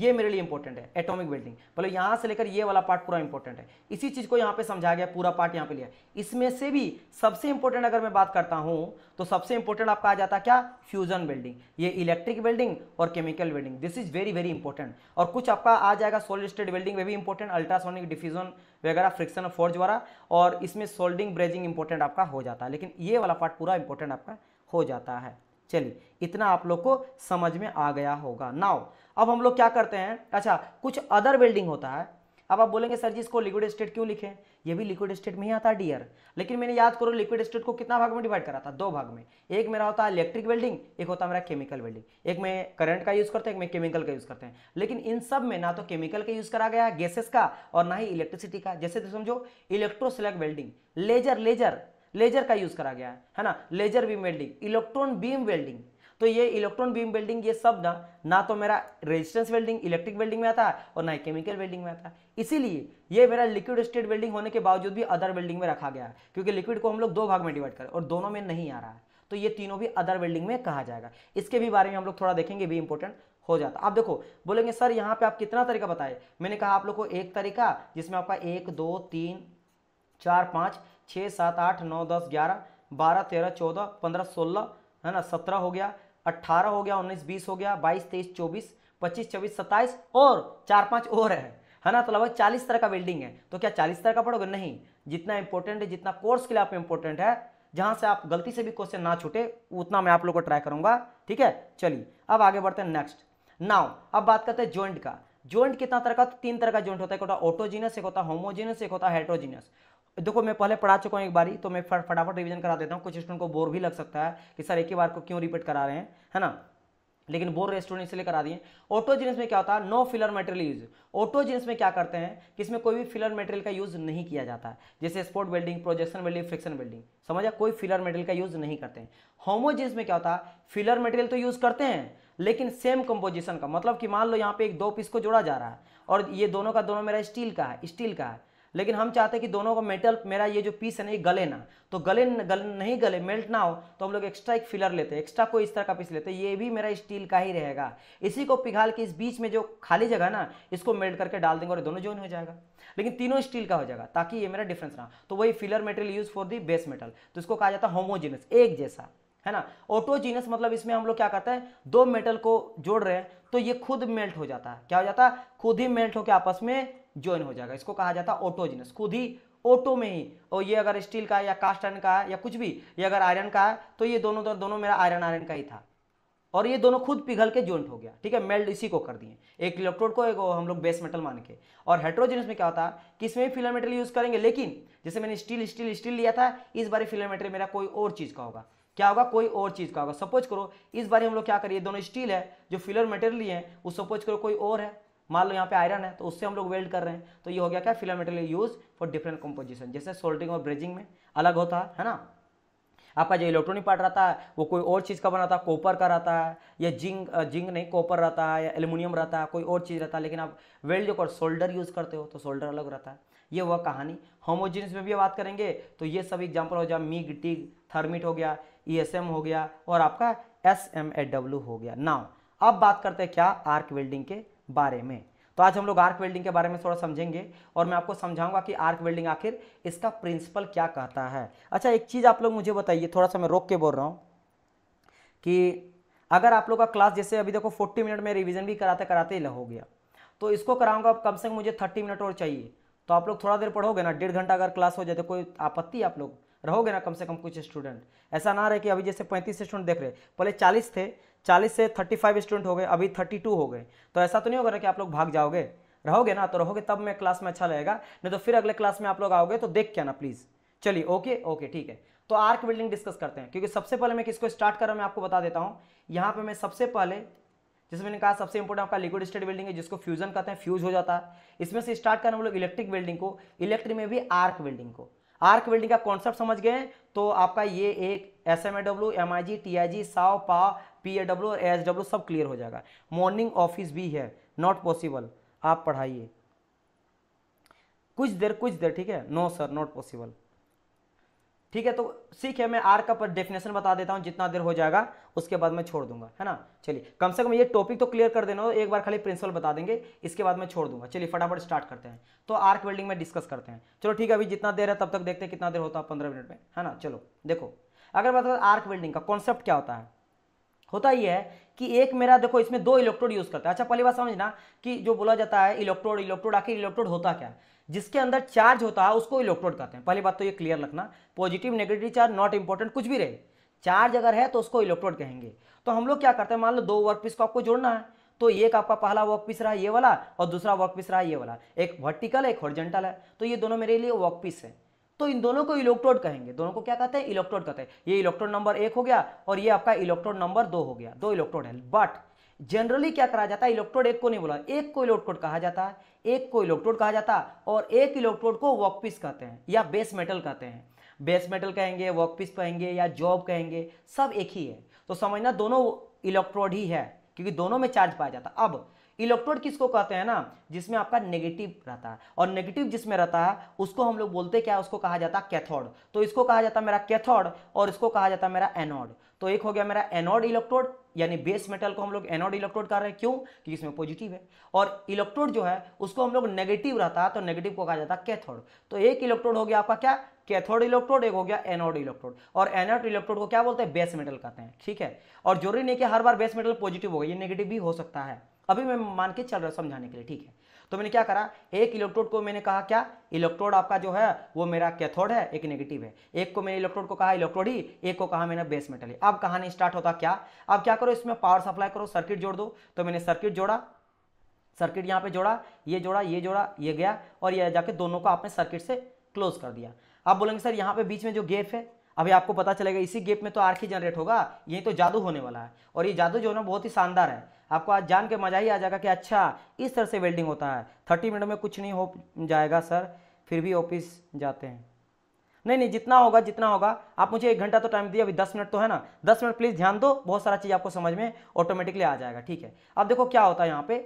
ये मेरे लिए इंपॉर्टेंट है एटॉमिक वेल्डिंग बोले यहाँ से लेकर ये वाला पार्ट पूरा इंपॉर्टेंट है इसी चीज़ को यहाँ पे समझा गया पूरा पार्ट यहाँ पे लिया इसमें से भी सबसे इंपॉर्टेंट अगर मैं बात करता हूँ तो सबसे इंपॉर्टेंट आपका आ जाता है क्या फ्यूजन बिल्डिंग ये इलेक्ट्रिक वेल्डिंग और chemical welding this is very very important और कुछ आपका आ जाएगा सोलिड स्टेट वेल्डिंग में भी इंपॉर्टेंट अल्ट्रासोनिक डिफ्यूजन वगैरह फ्रिक्शन फोर्ज वाला और इसमें सोल्डिंग ब्रेजिंग इंपॉर्टेंट आपका हो जाता है लेकिन ये वाला पार्ट पूरा इंपॉर्टेंट आपका हो जाता है चलिए इतना आप लोग को समझ में आ गया होगा नाउ अब हम लोग क्या करते हैं अच्छा कुछ अदर बिल्डिंग होता है अब आप बोलेंगे सर जी इसको लिक्विड स्टेट क्यों लिखें ये भी लिक्विड स्टेट में ही आता है डियर लेकिन मैंने याद करो लिक्विड स्टेट को कितना भाग में डिवाइड करा था दो भाग में एक मेरा होता है इलेक्ट्रिक वेल्डिंग एक होता है मेरा केमिकल वेल्डिंग एक में करंट का यूज़ करते हैं एक में केमिकल का यूज़ करते हैं लेकिन इन सब में ना तो केमिकल का यूज़ करा गया है गैसेस का और ना ही इलेक्ट्रिसिटी का जैसे समझो इलेक्ट्रोसिलेक्ट वेल्डिंग लेजर लेजर लेजर का यूज़ करा गया है ना laser beam welding electron beam welding तो ये इलेक्ट्रॉन बीम वेल्डिंग ये सब ना ना तो मेरा रेजिस्टेंस वेल्डिंग इलेक्ट्रिक वेल्डिंग में आता है और ना ही केमिकल वेल्डिंग में आता है इसीलिए ये मेरा लिक्विड स्टेट वेल्डिंग होने के बावजूद भी अदर वेल्डिंग में रखा गया है क्योंकि लिक्विड को हम लोग दो भाग में डिवाइड करें और दोनों में नहीं आ रहा है तो ये तीनों भी अदर वेल्डिंग में कहा जाएगा इसके भी बारे में हम लोग थोड़ा देखेंगे भी इंपॉर्टेंट हो जाता आप देखो बोलेंगे सर यहाँ पे आप कितना तरीका बताए मैंने कहा आप लोग को एक तरीका जिसमें आपका एक दो तीन चार पाँच छः सात आठ नौ दस ग्यारह बारह तेरह चौदह पंद्रह सोलह है ना सत्रह हो गया अट्ठारह हो गया उन्नीस बीस हो गया बाईस तेईस चौबीस पच्चीस छब्बीस सत्ताईस और चार पांच और है है ना तो लगभग चालीस तरह का बिल्डिंग है तो क्या चालीस तरह का पढ़ोगे नहीं जितना इंपॉर्टेंट है जितना कोर्स के लिए आप इंपॉर्टेंट है जहां से आप गलती से भी क्वेश्चन ना छूटे उतना मैं आप लोग को ट्राई करूंगा ठीक है चलिए अब आगे बढ़ते हैं नेक्स्ट नाउ अब बात करते हैं ज्वाइंट का ज्वाइंट कितना तरह का तो तीन तरह का ज्वाइंट होता है एक होता है ऑटोजीनस एक होता है होमोजीनस एक होता है हेट्रोजीनस देखो मैं पहले पढ़ा चुका हूँ एक बारी तो मैं फटाफट रिवीजन करा देता हूँ कुछ स्टूडेंट को बोर भी लग सकता है कि सर एक ही बार को क्यों रिपीट करा रहे हैं है ना लेकिन बोर रेस्टोरेंट इसलिए करा दिए ऑटोजेंस में क्या होता है no filler material use autogenous में क्या करते हैं कि इसमें कोई भी फिलर मटेरियल का यूज नहीं किया जाता है जैसे spot building projection building friction समझ समझा कोई फिलर मटेरियल का यूज नहीं करते हैं होमोजेंस में क्या होता है फिलर मटेरियल तो यूज करते हैं लेकिन सेम कंपोजिशन का मतलब कि मान लो यहाँ पे एक दो पीस को जोड़ा जा रहा है और ये दोनों का दोनों मेरा स्टील का है स्टील का है लेकिन हम चाहते हैं कि दोनों का मेटल मेरा ये जो पीस है ना ये गले ना तो गले गल नहीं गले मेल्ट ना हो तो हम लोग एक्स्ट्रा एक फिलर लेते हैं एक्स्ट्रा कोई इस तरह का पीस लेते हैं ये भी मेरा स्टील का ही रहेगा इसी को पिघाल के इस बीच में जो खाली जगह ना इसको मेल्ट करके डाल देंगे और दोनों जोन हो जाएगा लेकिन तीनों स्टील का हो जाएगा ताकि ये मेरा डिफरेंस ना तो वही filler material use for the base metal तो इसको कहा जाता है होमोजीनस एक जैसा है ना ऑटोजीनस मतलब इसमें हम लोग क्या करते हैं दो मेटल को जोड़ रहे हैं तो ये खुद मेल्ट हो जाता है क्या हो जाता है खुद ही मेल्ट होकर आपस में ज्वाइन हो जाएगा इसको कहा जाता है ऑटोजिनस खुद ही ऑटो में ही और ये अगर स्टील का है या कास्ट आयरन का है या कुछ भी ये अगर आयरन का है तो ये दोनों दो, दोनों मेरा आयरन आयरन का ही था और ये दोनों खुद पिघल के ज्वाइंट हो गया ठीक है मेल्ड इसी को कर दिए एक इलेक्ट्रोड को एक हम लोग बेस मेटल मान के और हाइड्रोजिनस में क्या होता है कि इसमें भी फिलर मेटल यूज करेंगे लेकिन जैसे मैंने स्टील स्टील स्टील लिया था इस बार फिलर मेटल मेरा कोई और चीज़ का होगा क्या होगा कोई और चीज़ का होगा सपोज करो इस बार हम लोग क्या करिए दोनों स्टील है जो फिलर मेटेरियल लिए हैं वो सपोज करो कोई और है मान लो यहाँ पे आयरन है तो उससे हम लोग वेल्ड कर रहे हैं तो ये हो गया क्या filler use for different composition जैसे सोल्डिंग और ब्रेजिंग में अलग होता है है ना आपका जो इलेक्ट्रॉनिक पार्ट रहता है वो कोई और चीज़ का बनाता है कॉपर का रहता है या जिंक जिंक नहीं कॉपर रहता है या एल्यूमिनियम रहता है कोई और चीज़ रहता है लेकिन आप वेल्ड जो कर सोल्डर यूज़ करते हो तो सोल्डर अलग रहता है ये वह कहानी होमोजीनियस में भी बात करेंगे तो ये सब एग्जाम्पल हो जाए मिग टिग थर्मिट हो गया ई e हो गया और आपका एस हो गया नाव अब बात करते हैं क्या आर्क वेल्डिंग के बारे में तो आज हम लोग आर्क वेल्डिंग के बारे में थोड़ा समझेंगे और मैं आपको समझाऊंगा कि आर्क वेल्डिंग आखिर इसका प्रिंसिपल क्या कहता है अच्छा एक चीज़ आप लोग मुझे बताइए थोड़ा सा मैं रोक के बोल रहा हूँ कि अगर आप लोग का क्लास जैसे अभी देखो 40 मिनट में रिवीजन भी कराते कराते ही हो गया तो इसको कराऊंगा कम से कम मुझे 30 मिनट और चाहिए तो आप लोग थोड़ा देर पढ़ोगे ना डेढ़ घंटा अगर क्लास हो जाए तो कोई आपत्ति आप लोग रहोगे ना कम से कम कुछ स्टूडेंट ऐसा ना रहे कि अभी जैसे पैंतीस स्टूडेंट देख रहे पहले चालीस थे चालीस से थर्टी फाइव स्टूडेंट हो गए अभी थर्टी टू हो गए तो ऐसा तो नहीं होगा ना कि आप लोग भाग जाओगे रहोगे ना तो रहोगे तब मैं क्लास में अच्छा लगेगा नहीं तो फिर अगले क्लास में आप लोग आओगे तो देख के ना प्लीज़ चलिए ओके ओके ठीक है तो आर्क बिल्डिंग डिस्कस करते हैं क्योंकि सबसे पहले मैं किसको स्टार्ट कर रहा हूँ मैं आपको बता देता हूँ यहाँ पे मैं सबसे पहले जैसे मैंने कहा सबसे इंपॉर्टेंट आपका लिक्विड स्टेट बिल्डिंग है जिसको फ्यूजन कहते हैं फ्यूज हो जाता है इसमें से स्टार्ट करना हम लोग इलेक्ट्रिक बिल्डिंग को इलेक्ट्रिक में भी आर्क बिल्डिंग को आर्क बिल्डिंग का कॉन्सेप्ट समझ गए तो आपका ये एक S M A W M I G T I जी साव पाओ पी और एस सब क्लियर हो जाएगा मॉर्निंग ऑफिस भी है नॉट पॉसिबल आप पढ़ाइए कुछ देर कुछ देर ठीक है नो सर नॉट पॉसिबल ठीक है तो सीख है मैं आर का पर डेफिनेशन बता देता हूँ जितना देर हो जाएगा उसके बाद मैं छोड़ दूंगा है ना चलिए कम से कम ये टॉपिक तो क्लियर कर देना हो एक बार खाली प्रिंसिपल बता देंगे इसके बाद मैं छोड़ दूंगा चलिए फटाफट स्टार्ट करते हैं तो आर्क वेल्डिंग में डिस्कस करते हैं चलो ठीक है अभी जितना देर है तब तक देखते हैं कितना देर होता है पंद्रह मिनट में है ना चलो देखो अगर बात आर्क वेल्डिंग का कॉन्सेप्ट क्या होता है होता ही है कि एक मेरा देखो इसमें दो इलेक्ट्रोड यूज करता है अच्छा पहली बात समझना कि जो बोला जाता है इलेक्ट्रोड इलेक्ट्रोड आखिर इलेक्ट्रोड होता क्या जिसके अंदर चार्ज होता है उसको इलेक्ट्रोड कहते हैं पहली बात तो ये क्लियर रखना positive negative charge not important कुछ भी रहे चार्ज अगर है तो उसको इलेक्ट्रोड कहेंगे तो हम लोग क्या करते हैं मान लो दो वर्क पीस को आपको जोड़ना है तो एक आपका पहला वर्क पीस रहा ये वाला और दूसरा वर्क पीस रहा ये वाला एक वर्टिकल एक हॉर्जेंटल है तो ये दोनों मेरे लिए वर्क पीस है तो इन दोनों को इलेक्ट्रोड कहेंगे दोनों को क्या कहते हैं इलेक्ट्रोड कहते हैं ये इलेक्ट्रोड नंबर एक हो गया और ये आपका इलेक्ट्रोड नंबर दो हो गया दो इलेक्ट्रोड है बट जनरली क्या करा जाता है इलेक्ट्रोड एक को नहीं बोला एक को इलेक्ट्रोड कहा जाता है एक को इलेक्ट्रोड कहा जाता है और एक इलेक्ट्रोड को वर्कपीस कहते हैं या बेस मेटल कहते हैं बेस मेटल कहेंगे वर्कपीस कहेंगे या जॉब कहेंगे सब एक ही है तो समझना दोनों इलेक्ट्रोड ही है क्योंकि दोनों में चार्ज पाया जाता अब इलेक्ट्रोड किसको कहते हैं ना जिसमें आपका नेगेटिव रहता है और नेगेटिव जिसमें रहता है उसको हम लोग बोलते क्या उसको कहा जाता है कैथोड तो इसको कहा जाता है मेरा कैथोड और इसको कहा जाता है मेरा एनोड तो एक हो गया मेरा एनोड इलेक्ट्रोड यानी बेस मेटल को हम लोग एनोड इलेक्ट्रोड कर रहे हैं क्यों क्योंकि इसमें पॉजिटिव है और इलेक्ट्रोड जो है उसको हम लोग नेगेटिव रहता है तो नेगेटिव को कहा जाता है कैथोड तो एक इलेक्ट्रोड हो गया आपका क्या कैथोड इलेक्ट्रोड एक हो गया एनोड इलेक्ट्रोड और एनोड इलेक्ट्रोड को क्या बोलते हैं बेस मेटल कहते हैं ठीक है और जरूरी नहीं कि हर बार बेस मेटल पॉजिटिव होगा ये नेगेटिव भी हो सकता है अभी मैं मान के चल रहा हूँ समझाने के लिए ठीक है तो मैंने क्या करा एक इलेक्ट्रोड को मैंने कहा क्या इलेक्ट्रोड आपका जो है वो मेरा कैथोड है एक नेगेटिव है एक को मैंने इलेक्ट्रोड को कहा इलेक्ट्रोड ही एक को कहा मैंने बेस मेटल अब कहानी स्टार्ट होता क्या अब क्या करो इसमें पावर सप्लाई करो सर्किट जोड़ दो तो मैंने सर्किट जोड़ा सर्किट यहाँ पे जोड़ा ये जोड़ा ये जोड़ा ये गया और ये जाके दोनों को आपने सर्किट से क्लोज कर दिया आप बोलेंगे सर यहाँ पे बीच में जो गेप है अभी आपको पता चलेगा इसी गेप में तो आर्क ही जनरेट होगा यही तो जादू होने वाला है और ये जादू जो है ना बहुत ही शानदार है आपको आज जान के मजा ही आ जाएगा कि अच्छा इस तरह से वेल्डिंग होता है थर्टी मिनट में कुछ नहीं हो जाएगा सर फिर भी ऑफिस जाते हैं नहीं नहीं जितना होगा जितना होगा आप मुझे एक घंटा तो टाइम दिया अभी दस मिनट तो है ना दस मिनट प्लीज़ ध्यान दो बहुत सारा चीज़ आपको समझ में ऑटोमेटिकली आ जाएगा ठीक है अब देखो क्या होता है यहाँ पे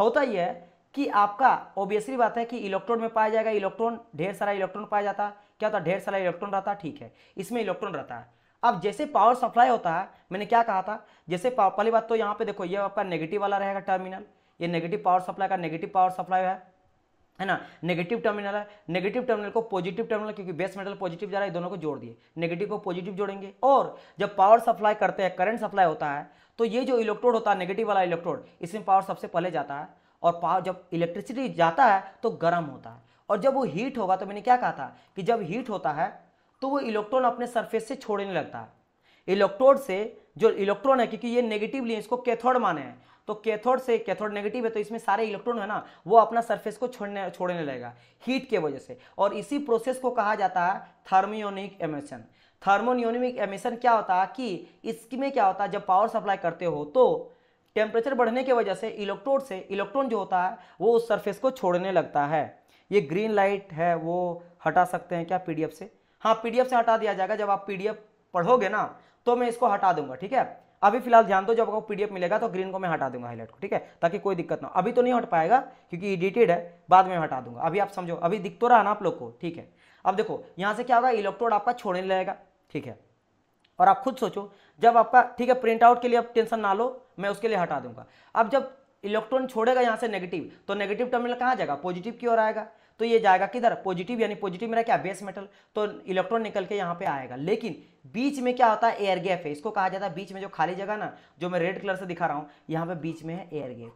होता यह है कि आपका ओबियसली बात है कि इलेक्ट्रॉन में पाया जाएगा इलेक्ट्रॉन ढेर सारा इलेक्ट्रॉन पाया जाता है क्या था ढेर सारा इलेक्ट्रॉन रहता है ठीक है इसमें इलेक्ट्रॉन रहता है अब जैसे पावर सप्लाई होता है मैंने क्या कहा था जैसे पहली बात तो यहाँ पे देखो ये आपका नेगेटिव वाला रहेगा टर्मिनल ये नेगेटिव पावर सप्लाई का नेगेटिव पावर सप्लाई है है ना नेगेटिव टर्मिनल है नेगेटिव टर्मिनल को पॉजिटिव टर्मिनल क्योंकि बेस मेटल पॉजिटिव जा रहा है दोनों को जोड़ दिए नेगेटिव को पॉजिटिव जोड़ेंगे और जब पावर सप्लाई करते हैं करंट सप्लाई होता है तो ये जो इलेक्ट्रोड होता है नेगेटिव वाला इलेक्ट्रोड इसमें पावर सबसे पहले जाता है और पावर जब इलेक्ट्रिसिटी जाता है तो गर्म होता है और जब वो हीट होगा तो मैंने क्या कहा था कि जब हीट होता है तो वो इलेक्ट्रॉन अपने सरफेस से छोड़ने लगता है इलेक्ट्रोड से जो इलेक्ट्रॉन है क्योंकि ये नेगेटिवली इसको कैथोड माने हैं तो कैथोड से कैथोड नेगेटिव है तो इसमें सारे इलेक्ट्रॉन है ना वो अपना सरफेस को छोड़ने छोड़ने लगेगा हीट के वजह से और इसी प्रोसेस को कहा जाता है थर्मियोनिक एमिशन थर्मोनियोनिक एमिशन क्या होता है कि इसमें क्या होता है जब पावर सप्लाई करते हो तो टेम्परेचर बढ़ने की वजह से इलेक्ट्रोड से इलेक्ट्रॉन जो होता है वो उस सर्फेस को छोड़ने लगता है ये ग्रीन लाइट है वो हटा सकते हैं क्या पीडीएफ से हाँ पीडीएफ से हटा दिया जाएगा जब आप पीडीएफ पढ़ोगे ना तो मैं इसको हटा दूंगा ठीक है अभी फिलहाल ध्यान दो जब आपको पीडीएफ मिलेगा तो ग्रीन को मैं हटा दूंगा हाईलाइट को ठीक है ताकि कोई दिक्कत ना अभी तो नहीं हट पाएगा क्योंकि एडिटेड है बाद में हटा दूंगा अभी आप समझो अभी दिख तो रहा ना आप लोग को ठीक है अब देखो यहाँ से क्या होगा इलेक्ट्रोड आपका छोड़ने लगेगा ठीक है और आप खुद सोचो जब आपका ठीक है प्रिंट आउट के लिए आप टेंशन ना लो मैं उसके लिए हटा दूंगा अब जब इलेक्ट्रॉन छोड़ेगा यहाँ से नेगेटिव तो नेगेटिव टर्मिनल कहाँ जाएगा पॉजिटिव की ओर आएगा तो ये जाएगा किधर पॉजिटिव यानी पॉजिटिव मेरा क्या बेस मेटल तो इलेक्ट्रॉन निकल के यहाँ पे आएगा लेकिन बीच में क्या होता है एयर गैप है इसको कहा जाता है बीच में जो खाली जगह ना जो मैं रेड कलर से दिखा रहा हूँ यहाँ पे बीच में है एयर गैप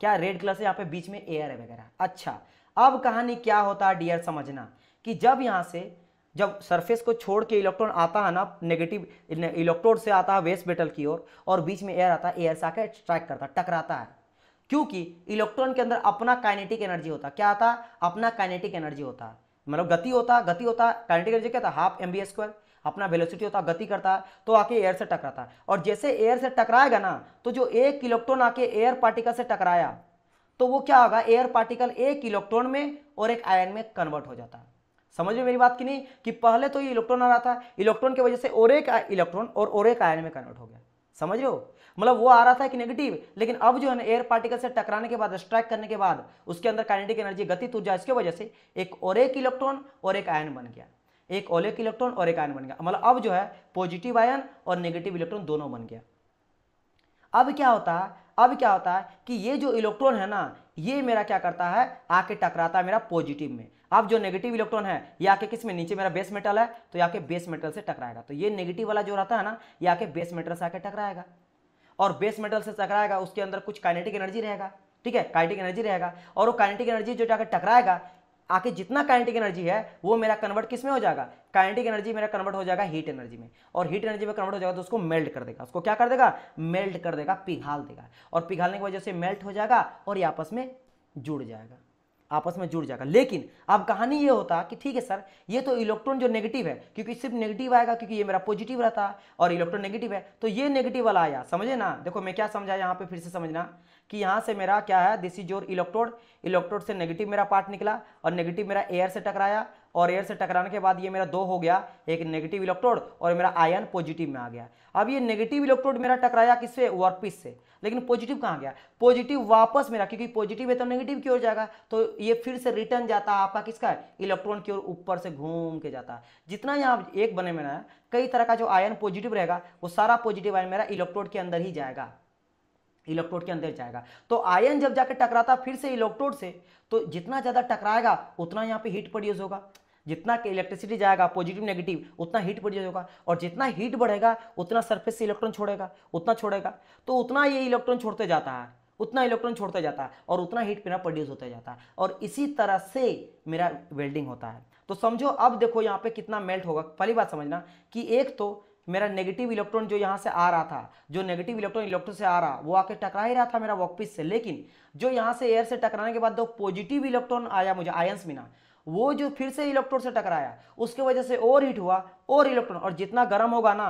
क्या रेड कलर से यहाँ पे बीच में एयर है वगैरह अच्छा अब कहानी क्या होता है डियर समझना कि जब यहाँ से जब सरफेस को छोड़ के इलेक्ट्रॉन आता है ना नेगेटिव इलेक्ट्रोड से आता है वेस्ट मेटल की ओर और, और बीच में एयर आता है एयर से आकर स्ट्राइक करता टकराता है क्योंकि इलेक्ट्रॉन के अंदर अपना काइनेटिक एनर्जी होता क्या आता अपना काइनेटिक एनर्जी होता मतलब गति होता गति होता काइनेटिक एनर्जी क्या था हाफ एम बी स्क्वायर अपना वेलोसिटी होता गति करता तो आके एयर से टकराता है और जैसे एयर से टकराएगा ना तो जो एक इलेक्ट्रॉन आके एयर पार्टिकल से टकराया तो वो क्या होगा एयर पार्टिकल एक इलेक्ट्रॉन में और एक आयन में कन्वर्ट हो जाता है समझ में मेरी बात की नहीं कि पहले तो ये इलेक्ट्रॉन आ रहा था इलेक्ट्रॉन की वजह से और एक इलेक्ट्रॉन और और एक आयन में कन्वर्ट हो गया समझ रहे हो मतलब वो आ रहा था कि नेगेटिव लेकिन अब जो है ना एयर पार्टिकल से टकराने के बाद स्ट्राइक करने के बाद उसके अंदर काइनेटिक एनर्जी गतित ऊर्जा इसके वजह से एक और एक इलेक्ट्रॉन और एक आयन बन गया एक ओलेक इलेक्ट्रॉन और एक आयन बन गया मतलब अब जो है पॉजिटिव आयन और नेगेटिव इलेक्ट्रॉन दोनों बन गया अब क्या होता है अब क्या होता है कि ये जो इलेक्ट्रॉन है ना ये मेरा क्या करता है आके टकराता है मेरा पॉजिटिव में अब जो नेगेटिव इलेक्ट्रॉन है ये आके किस में नीचे मेरा बेस मेटल है तो ये आके बेस मेटल से टकराएगा तो ये नेगेटिव वाला जो रहता है ना ये आके बेस मेटल से आके टकराएगा और बेस मेटल से टकराएगा उसके अंदर कुछ काइनेटिक एनर्जी रहेगा ठीक है काइनेटिक एनर्जी रहेगा और वो काइनेटिक एनर्जी जो जाकर टकराएगा आके जितना काइनेटिक एनर्जी है वो मेरा कन्वर्ट किस में हो जाएगा काइनेटिक एनर्जी मेरा कन्वर्ट हो जाएगा हीट एनर्जी में और हीट एनर्जी में कन्वर्ट हो जाएगा तो उसको मेल्ट कर देगा उसको क्या कर देगा मेल्ट कर देगा पिघाल देगा और पिघालने की वजह से मेल्ट हो जाएगा और ये आपस में जुड़ जाएगा आपस में जुड़ जाएगा लेकिन अब कहानी ये होता कि ठीक है सर ये तो इलेक्ट्रॉन जो नेगेटिव है क्योंकि सिर्फ नेगेटिव आएगा क्योंकि ये मेरा पॉजिटिव रहता है और इलेक्ट्रॉन नेगेटिव है तो ये नेगेटिव वाला आया समझे ना देखो मैं क्या समझा यहाँ पे फिर से समझना कि यहाँ से मेरा क्या है this is your electrode electrode से नेगेटिव मेरा पार्ट निकला और नेगेटिव मेरा एयर से टकराया और एयर से टकराने के बाद ये मेरा दो हो गया एक नेगेटिव इलेक्ट्रोड और मेरा आयन पॉजिटिव में आ गया अब ये नेगेटिव इलेक्ट्रोड मेरा टकराया किससे वर्कपीस से लेकिन पॉजिटिव कहाँ गया पॉजिटिव वापस मेरा क्योंकि पॉजिटिव है तो नेगेटिव की ओर जाएगा तो ये फिर से रिटर्न जाता है आपका किसका है इलेक्ट्रॉन की ओर ऊपर से घूम के जाता है जितना यहाँ एक बने में ना कई तरह का जो आयन पॉजिटिव रहेगा वो सारा पॉजिटिव आयन मेरा इलेक्ट्रोड के अंदर ही जाएगा इलेक्ट्रोड के अंदर जाएगा तो आयन जब जाकर टकराता फिर से इलेक्ट्रोड से तो जितना ज़्यादा टकराएगा उतना यहाँ पे हीट प्रोड्यूस होगा जितना इलेक्ट्रिसिटी जाएगा पॉजिटिव नेगेटिव उतना हीट प्रोड्यूस होगा और जितना हीट बढ़ेगा उतना सरफेस से इलेक्ट्रॉन छोड़ेगा उतना छोड़ेगा तो उतना ये इलेक्ट्रॉन छोड़ते जाता है उतना इलेक्ट्रॉन छोड़ते जाता है और उतना हीट पिना प्रोड्यूस होता जाता है और इसी तरह से मेरा वेल्डिंग होता है तो समझो अब देखो यहाँ पे कितना मेल्ट होगा पहली बात समझना कि एक तो मेरा नेगेटिव इलेक्ट्रॉन जो यहाँ से आ रहा था जो नेगेटिव इलेक्ट्रॉन इलेक्ट्रॉन से आ रहा वो आके टकरा ही रहा था मेरा वर्कपीस से लेकिन जो यहाँ से एयर से टकराने के बाद दो पॉजिटिव इलेक्ट्रॉन आया मुझे आयंस मिला वो जो फिर से इलेक्ट्रोड से टकराया उसके वजह से और हीट हुआ और इलेक्ट्रॉन और जितना गर्म होगा ना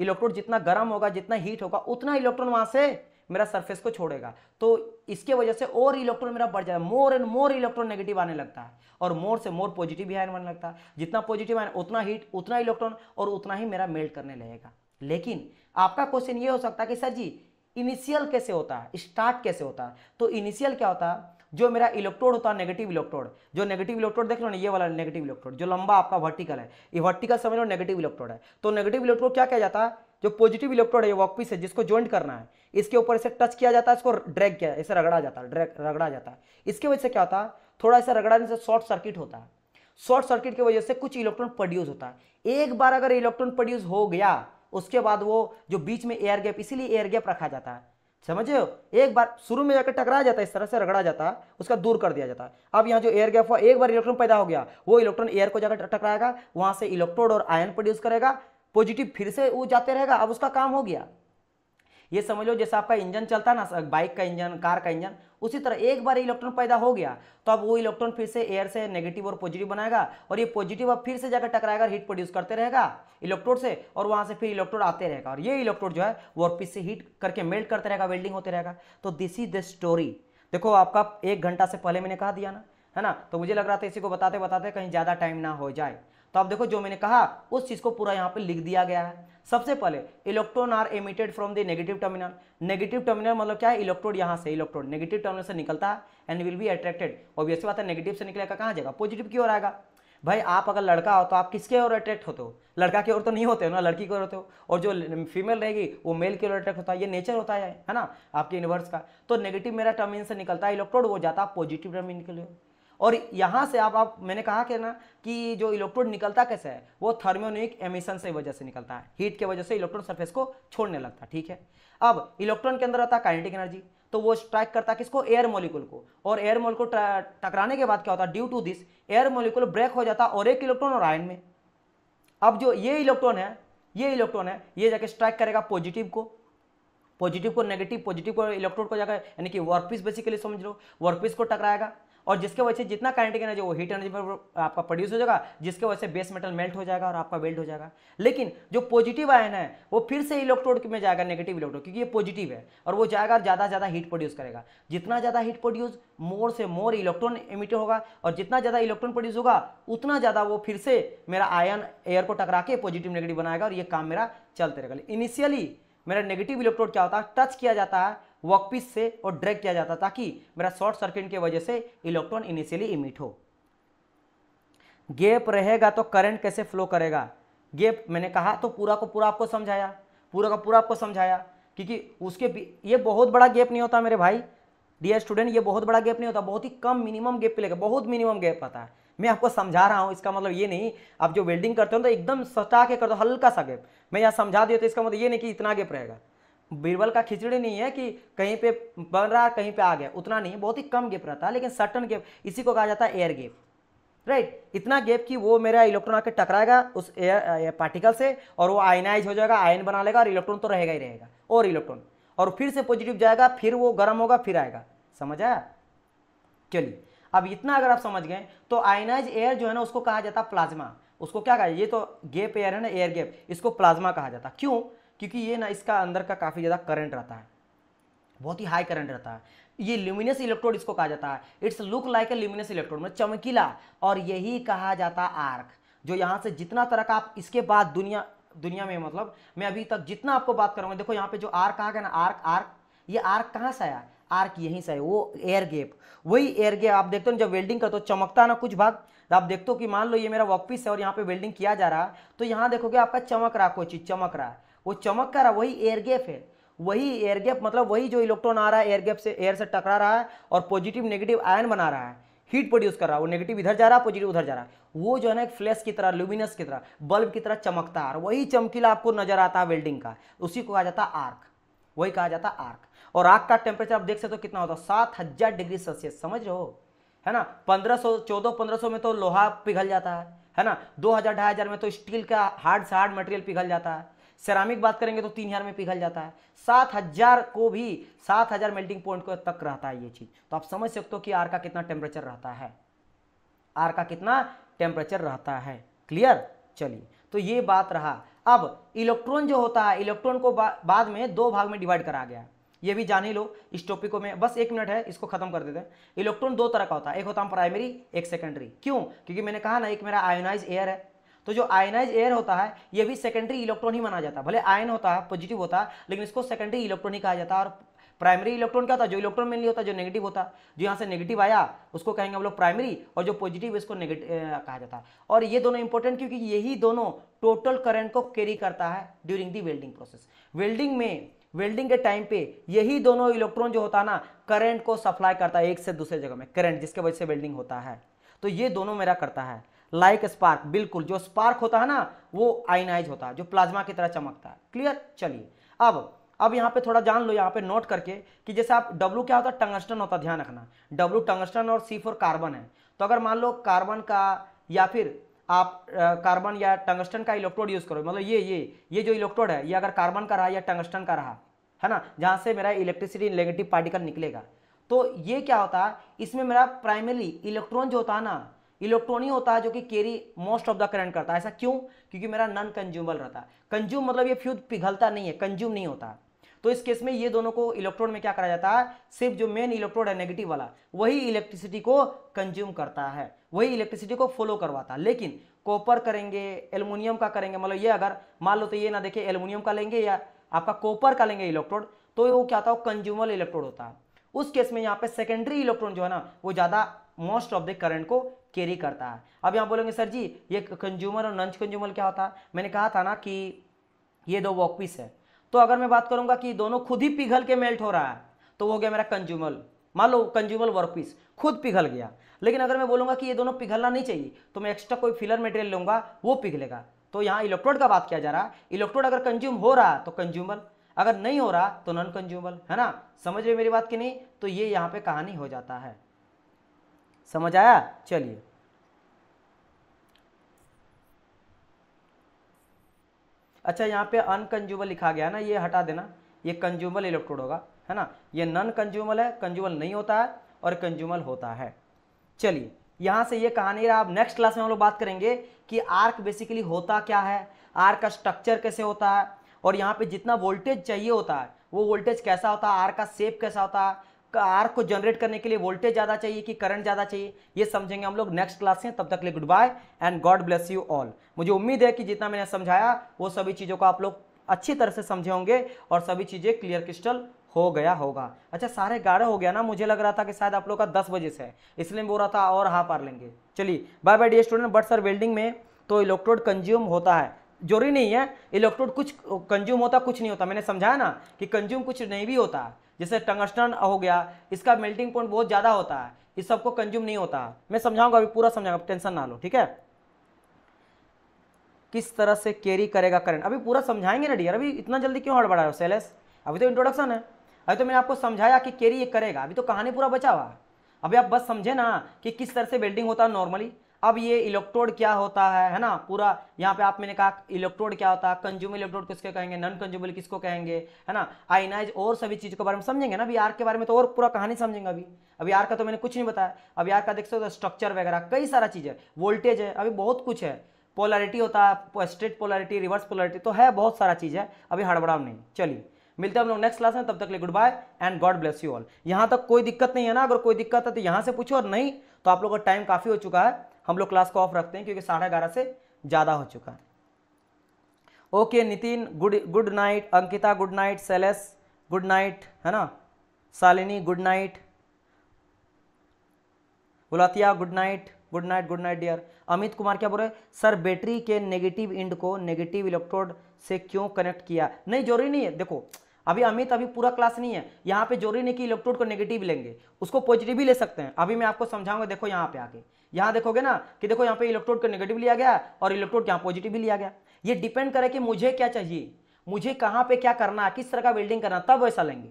इलेक्ट्रोड जितना गर्म होगा जितना हीट होगा उतना इलेक्ट्रॉन वहां से मेरा सरफेस को छोड़ेगा तो इसके वजह से और इलेक्ट्रॉन मेरा बढ़ जाएगा more and more electron negative आने लगता है और मोर से मोर पॉजिटिव भी आने बनने लगता है जितना पॉजिटिव आने उतना हीट उतना इलेक्ट्रॉन और उतना ही मेरा मेल्ट करने लगेगा लेकिन आपका क्वेश्चन ये हो सकता है कि सर जी इनिशियल कैसे होता है स्टार्ट कैसे होता है तो इनिशियल क्या होता है जो मेरा इलेक्ट्रोड होता है नेगेटिव इलेक्ट्रोड जो नेगेटिव इलेक्ट्रोड देख लो ना ये वाला नेगेटिव इलेक्ट्रोड जो लंबा आपका वर्टिकल है ये वर्टिकल समझ लो नेगेटिव इलेक्ट्रोड है तो नेगेटिव इलेक्ट्रोड क्या किया जाता है जो पॉजिटिव इलेक्ट्रोड है वॉकपीस है जिसको ज्वाइंट करना है इसके ऊपर इसे टच किया जाता है इसको ड्रैग किया इसे रगड़ा जाता है ड्रैग रगड़ा जाता है इसके वजह से क्या होता है थोड़ा ऐसा रगड़ाने से शॉर्ट सर्किट होता है शॉर्ट सर्किट की वजह से कुछ इलेक्ट्रॉन प्रोड्यूस होता है एक बार अगर इलेक्ट्रॉन प्रोड्यूस हो गया उसके बाद वो जो बीच में एयर गैप इसीलिए एयर गैप रखा जाता है समझे हो एक बार शुरू में जाकर टकराया जाता है इस तरह से रगड़ा जाता है उसका दूर कर दिया जाता है अब यहाँ जो एयर गैप हुआ एक बार इलेक्ट्रॉन पैदा हो गया वो इलेक्ट्रॉन एयर को जाकर टकराएगा वहां से इलेक्ट्रोड और आयन प्रोड्यूस करेगा पॉजिटिव फिर से वो जाते रहेगा अब उसका काम हो गया ये समझ लो जैसे आपका इंजन चलता है ना बाइक का इंजन कार का इंजन उसी तरह एक बार इलेक्ट्रॉन पैदा हो गया तो अब वो इलेक्ट्रॉन फिर से एयर से नेगेटिव और पॉजिटिव बनाएगा और ये पॉजिटिव अब फिर से जाकर टकराएगा हीट प्रोड्यूस करते रहेगा इलेक्ट्रोड से और वहां से फिर इलेक्ट्रोड आते रहेगा और ये इलेक्ट्रोड जो है वो पीस से हीट करके मेल्ट करते रहेगा वेल्डिंग होते रहेगा तो दिस इज द स्टोरी देखो आपका एक घंटा से पहले मैंने कहा दिया ना है ना तो मुझे लग रहा था इसी को बताते बताते कहीं ज़्यादा टाइम ना हो जाए तो आप देखो जो मैंने कहा उस चीज़ को पूरा यहाँ पे लिख दिया गया है सबसे पहले electron are emitted from the negative terminal negative terminal मतलब क्या है इलेक्ट्रोड यहाँ से इलेक्ट्रोड नेगेटिव टर्मिनल से निकलता है and will be attracted obviously बात है नेगेटिव से निकलेगा कहाँ जाएगा पॉजिटिव की ओर आएगा भाई आप अगर लड़का हो तो आप किसके ओर अट्रैक्ट होते हो लड़का की ओर तो नहीं होते हो ना लड़की की ओर होते हो और जो फीमेल रहेगी वो मेल की ओर अट्रैक्ट होता है ये नेचर होता है है ना आपके यूनिवर्स का तो नेगेटिव मेरा टर्मिनल से निकलता है इलेक्ट्रोड वो जाता है पॉजिटिव टर्मिनल के लिए और यहाँ से आप आप मैंने कहा कि ना कि जो इलेक्ट्रॉन निकलता कैसे है वो थर्मोनिक एमिशन से वजह से निकलता है हीट के वजह से इलेक्ट्रॉन सरफेस को छोड़ने लगता है ठीक है अब इलेक्ट्रॉन के अंदर आता है काइनेटिक एनर्जी तो वो स्ट्राइक करता है किसको एयर मॉलिक्यूल को और एयर मॉलिक्यूल टकराने के बाद क्या होता है due to this air molecule break हो जाता है और एक इलेक्ट्रॉन और आयन में अब जो ये इलेक्ट्रॉन है ये इलेक्ट्रॉन है ये जाके स्ट्राइक करेगा पॉजिटिव को पॉजिटिव को नेगेटिव पॉजिटिव को इलेक्ट्रॉन को जाकर यानी कि वर्कपीस बेसिकली समझ लो वर्कपीस को टकराएगा और जिसके वजह से जितना काइनेटिक एनर्जी वो हीट एनर्जी पर आपका प्रोड्यूस हो जाएगा जिसके वजह से बेस मेटल मेल्ट हो जाएगा और आपका बेल्ट हो जाएगा लेकिन जो पॉजिटिव आयन है वो फिर से इलेक्ट्रोड में जाएगा नेगेटिव इलेक्ट्रोड क्योंकि ये पॉजिटिव है और वो जाएगा ज़्यादा ज़्यादा हीट प्रोड्यूस करेगा जितना ज़्यादा हीट प्रोड्यूस मोर से मोर इलेक्ट्रॉन इमिट होगा और जितना ज़्यादा इलेक्ट्रॉन प्रोड्यूस होगा उतना ज़्यादा वो फिर से मेरा आयन एयर को टकरा के पॉजिटिव नेगेटिव बनाएगा और ये काम मेरा चलते रहेगा इनिशियली मेरा नेगेटिव इलेक्ट्रोड क्या होता है टच किया जाता है वर्कपीस से और ड्रैग किया जाता ताकि मेरा शॉर्ट सर्किट की वजह से इलेक्ट्रॉन इनिशियली इमिट हो गैप रहेगा तो करंट कैसे फ्लो करेगा गैप मैंने कहा तो पूरा को पूरा आपको समझाया पूरा का पूरा आपको समझाया क्योंकि उसके ये बहुत बड़ा गैप नहीं होता मेरे भाई डियर स्टूडेंट ये बहुत बड़ा गैप नहीं होता बहुत ही कम मिनिमम गैप पे लेगा बहुत मिनिमम गैप आता है मैं आपको समझा रहा हूँ इसका मतलब ये नहीं आप जो वेल्डिंग करते हो तो एकदम सटा के कर दो हल्का सा गैप मैं यहाँ समझा दिया तो इसका मतलब ये नहीं कि इतना गैप रहेगा बीरबल का खिचड़ी नहीं है कि कहीं पे बन रहा कहीं पे आ गया उतना नहीं बहुत ही कम गेप रहता है लेकिन सटन गेप इसी को कहा जाता है एयर गेप राइट इतना गेप कि वो मेरा इलेक्ट्रॉन आके टकराएगा उस एयर पार्टिकल से और वो आयनाइज हो जाएगा आयन बना लेगा और इलेक्ट्रॉन तो रहेगा ही रहेगा और इलेक्ट्रॉन और फिर से पॉजिटिव जाएगा फिर वो गर्म होगा फिर आएगा समझ आया चलिए अब इतना अगर आप समझ गए तो आयनाइज एयर जो है ना उसको कहा जाता है प्लाज्मा उसको क्या कहा ये तो गेप एयर है ना एयर गेप इसको प्लाज्मा कहा जाता क्यों क्योंकि ये ना इसका अंदर का काफ़ी ज़्यादा करंट रहता है बहुत ही हाई करंट रहता है ये ल्यूमिनस इलेक्ट्रोड इसको कहा जाता है it's look like a luminous electrode मतलब चमकीला और यही कहा जाता है आर्क जो यहाँ से जितना तरह का आप इसके बाद दुनिया दुनिया में मतलब मैं अभी तक जितना आपको बात करूँगा देखो यहाँ पे जो आर्क कहा गया ना आर्क आर्क ये आर्क कहाँ से आया आर्क यहीं से है वो एयर गेप वही एयर गेप आप देखते हो जब वेल्डिंग करते हो चमकता ना कुछ भाग तो आप देखते हो कि मान लो ये मेरा वर्कपीस है और यहाँ पे वेल्डिंग किया जा रहा है तो यहाँ देखोगे आपका चमक रहा कोई चीज़ चमक रहा है वो चमक कर रहा वही एयर गैप है वही एयर गैप मतलब वही जो इलेक्ट्रॉन आ रहा है एयर गैप से एयर से टकरा रहा है और पॉजिटिव नेगेटिव आयन बना रहा है हीट प्रोड्यूस कर रहा है वो नेगेटिव इधर जा रहा है पॉजिटिव उधर जा रहा है वो जो है ना एक फ्लैश की तरह ल्यूमिनस की तरह बल्ब की तरह चमकता है वही चमकीला आपको नजर आता है वेल्डिंग का उसी को कहा जाता है आर्क वही कहा जाता है आर्क और आग का टेम्परेचर आप देख सकते हो तो कितना होता है सात हजार डिग्री सेल्सियस समझ रहे हो है ना पंद्रह सौ चौदह पंद्रह सौ में तो लोहा पिघल जाता है है ना दो हजार ढाई हजार में तो स्टील का हार्ड से हार्ड मटेरियल पिघल जाता है सेरामिक बात करेंगे तो तीन हजार में पिघल जाता है सात हजार को भी सात हजार मेल्टिंग पॉइंट को तक रहता है ये चीज तो आप समझ सकते हो कि आर का कितना टेम्परेचर रहता है आर का कितना टेम्परेचर रहता है क्लियर चलिए तो ये बात रहा अब इलेक्ट्रॉन जो होता है इलेक्ट्रॉन को बा, बाद में दो भाग में डिवाइड करा गया ये भी जान ही लो इस टॉपिक को मैं बस एक मिनट है इसको खत्म कर देते हैं इलेक्ट्रॉन दो तरह का होता है एक होता है प्राइमरी एक सेकेंडरी क्यों क्योंकि मैंने कहा ना एक मेरा आयोनाइज एयर है तो जो आयनाइज एयर होता है ये भी सेकेंडरी इलेक्ट्रॉन ही माना जाता है भले आयन होता है पॉजिटिव होता है लेकिन इसको सेकेंडरी इलेक्ट्रॉन ही कहा जाता है और प्राइमरी इलेक्ट्रॉन क्या होता है जो इलेक्ट्रॉन मेनली होता है जो नेगेटिव होता है जो यहाँ से नेगेटिव आया उसको कहेंगे हम लोग प्राइमरी और जो पॉजिटिव इसको नेगेटिव कहा जाता है और ये दोनों इंपॉर्टेंट क्योंकि यही दोनों टोटल करंट को कैरी करता है during the welding process welding में वेल्डिंग के टाइम पे यही दोनों इलेक्ट्रॉन जो होता है ना करंट को सप्लाई करता है एक से दूसरे जगह में करंट जिसके वजह से वेल्डिंग होता है तो ये दोनों मेरा करता है लाइक स्पार्क बिल्कुल जो स्पार्क होता है ना वो आइनाइज होता है जो प्लाज्मा की तरह चमकता है क्लियर चलिए अब अब यहाँ पे थोड़ा जान लो यहाँ पे नोट करके कि जैसे आप W क्या होता है टंगस्टन होता है ध्यान रखना डब्लू टंगस्टन और सी कार्बन है तो अगर मान लो कार्बन का या फिर आप कार्बन या टंगस्टन का इलेक्ट्रोड यूज़ करो मतलब ये ये ये जो इलेक्ट्रोड है ये अगर कार्बन का रहा या टंगस्टन का रहा है ना जहाँ से मेरा इलेक्ट्रिसिटी नेगेटिव पार्टिकल निकलेगा तो ये क्या होता है इसमें मेरा प्राइमरी इलेक्ट्रॉन जो होता है ना इलेक्ट्रॉन ही होता है जो कि carry most of the current करता है ऐसा क्यों क्योंकि मेरा नॉन कंज्यूमल रहता है कंज्यूम मतलब ये फ्यूज पिघलता नहीं है कंज्यूम नहीं होता तो इस केस में ये दोनों को इलेक्ट्रोड में क्या करा जाता है सिर्फ जो मेन इलेक्ट्रोड है नेगेटिव वाला वही इलेक्ट्रिसिटी को कंज्यूम करता है वही इलेक्ट्रिसिटी को फॉलो करवाता है लेकिन कॉपर करेंगे एल्युमिनियम का करेंगे मतलब ये अगर मान लो तो ये ना देखे एल्युमिनियम का लेंगे या आपका कॉपर का लेंगे इलेक्ट्रोड तो वो क्या होता है कंज्यूमल इलेक्ट्रोड होता है उस केस में यहाँ पे सेकेंडरी इलेक्ट्रॉन जो है ना वो ज़्यादा मोस्ट ऑफ द करंट को कैरी करता है अब यहाँ बोलेंगे सर जी ये कंज्यूमर और नॉन कंज्यूमर क्या होता है मैंने कहा था ना कि ये दो वॉकपीस है तो अगर मैं बात करूँगा कि दोनों खुद ही पिघल के मेल्ट हो रहा है तो वो हो गया मेरा कंज्यूमर मान लो कंज्यूमर वर्कपीस खुद पिघल गया लेकिन अगर मैं बोलूँगा कि ये दोनों पिघलना नहीं चाहिए तो मैं एक्स्ट्रा कोई फिलर मटेरियल लूँगा वो पिघलेगा तो यहाँ इलेक्ट्रोड का बात किया जा रहा है इलेक्ट्रोड अगर कंज्यूम हो रहा है तो कंज्यूमर अगर नहीं हो रहा तो नॉन कंज्यूमर है ना समझ में मेरी बात की नहीं तो ये यहाँ पे कहानी हो जाता है समझ आया चलिए अच्छा यहाँ पे अनकंज्यूमल लिखा गया ना ये हटा देना ये कंज्यूमल इलेक्ट्रोड होगा है ना ये नॉन कंज्यूमल है कंज्यूमल नहीं होता है और कंज्यूमल होता है चलिए यहाँ से ये कहानी रहा अब नेक्स्ट क्लास में हम लोग बात करेंगे कि आर्क बेसिकली होता क्या है आर्क का स्ट्रक्चर कैसे होता है और यहाँ पे जितना वोल्टेज चाहिए होता है वो वोल्टेज कैसा होता है आर का सेप कैसा होता है आर्क को जनरेट करने के लिए वोल्टेज ज़्यादा चाहिए कि करंट ज़्यादा चाहिए ये समझेंगे हम लोग नेक्स्ट क्लास में तब तक लिए good bye and God bless you all मुझे उम्मीद है कि जितना मैंने समझाया वो सभी चीज़ों को आप लोग अच्छी तरह से समझे होंगे और सभी चीज़ें क्लियर क्रिस्टल हो गया होगा अच्छा सारे ग्यारह हो गया ना मुझे लग रहा था कि शायद आप लोग का दस बजे से है इसलिए बोल रहा था और हाँ पार लेंगे चलिए bye bye the student but sir welding में तो इलेक्ट्रोड कंज्यूम होता है जरूरी नहीं है इलेक्ट्रोड कुछ कंज्यूम होता कुछ नहीं होता मैंने समझाया ना कि कंज्यूम कुछ नहीं भी होता जैसे टंगस्टन हो गया इसका मेल्टिंग पॉइंट बहुत ज़्यादा होता है इस सबको कंज्यूम नहीं होता मैं समझाऊंगा अभी पूरा समझाऊंगा टेंशन ना लो ठीक है किस तरह से कैरी करेगा करंट अभी पूरा समझाएंगे ना डियर अभी इतना जल्दी क्यों हड़बड़ा रहे हो सेलेस अभी तो इंट्रोडक्शन है अभी तो मैंने आपको समझाया कि कैरी ये करेगा अभी तो कहानी पूरा बचा हुआ अभी आप बस समझे ना कि किस तरह से बेल्डिंग होता है नॉर्मली अब ये इलेक्ट्रोड क्या होता है है ना पूरा यहाँ पे आप मैंने कहा इलेक्ट्रोड क्या होता है कंज्यूम इलेक्ट्रोड किसके कहेंगे नॉन कंज्यूमल किसको कहेंगे है ना आइनाइज और सभी चीज़ के बारे में समझेंगे ना अभी आर के बारे में तो और पूरा कहानी समझेंगे अभी अभी आर का तो मैंने कुछ नहीं बताया अभी आर का देख सकते हो स्ट्रक्चर वगैरह कई सारा चीज़ है वोल्टेज है अभी बहुत कुछ है पोलरिटी होता है स्ट्रेट पोलरिटी रिवर्स पोलरिटी तो है बहुत सारा चीज़ है अभी हड़बड़ा नहीं चलिए मिलते हैं हम लोग नेक्स्ट क्लास में तब तक ले good bye and God bless you all यहाँ तक कोई दिक्कत नहीं है ना अगर कोई दिक्कत है तो यहाँ से पूछो और नहीं तो आप लोग का टाइम काफ़ी हो चुका है हम लोग क्लास को ऑफ रखते हैं क्योंकि साढ़े ग्यारह से ज़्यादा हो चुका है okay Nitin good good night Ankita good night सेलेस गुड नाइट है ना Shalini good night Gulatia good night good night good night dear Amit Kumar क्या बोल रहे सर बैटरी के नेगेटिव इंड को नेगेटिव इलेक्ट्रोड से क्यों कनेक्ट किया नहीं जरूरी नहीं है देखो अभी अमित अभी पूरा क्लास नहीं है यहाँ पे जरूरी नहीं कि इलेक्ट्रोड को नेगेटिव लेंगे उसको पॉजिटिव भी ले सकते हैं अभी मैं आपको समझाऊंगा देखो यहाँ पे आके यहां देखोगे ना कि देखो यहां पे इलेक्ट्रोड का नेगेटिव लिया गया और इलेक्ट्रोड यहाँ पॉजिटिव भी लिया गया ये डिपेंड करे कि मुझे क्या चाहिए मुझे कहाँ पे क्या करना किस तरह का वेल्डिंग करना तब वैसा लेंगे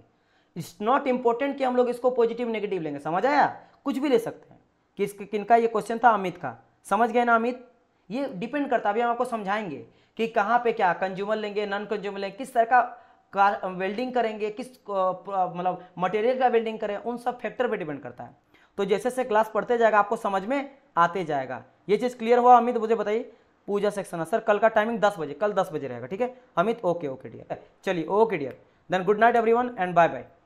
इट्स नॉट इंपॉर्टेंट कि हम लोग इसको पॉजिटिव नेगेटिव लेंगे समझ आया कुछ भी ले सकते हैं किस किन का ये क्वेश्चन था अमित का समझ गए ना अमित ये डिपेंड करता है अभी हम आपको समझाएंगे कि कहाँ पे क्या कंज्यूमर लेंगे नॉन कंज्यूमर लेंगे किस तरह का वेल्डिंग करेंगे किस मतलब मटेरियल का वेल्डिंग करें उन सब फैक्टर पे डिपेंड करता है तो जैसे जैसे क्लास पढ़ते जाएगा आपको समझ में आते जाएगा ये चीज़ क्लियर हुआ अमित मुझे बताइए पूजा सेक्शन है सर कल का टाइमिंग दस बजे कल दस बजे रहेगा ठीक है अमित ओके ओके डियर चलिए okay dear then good night every and bye bye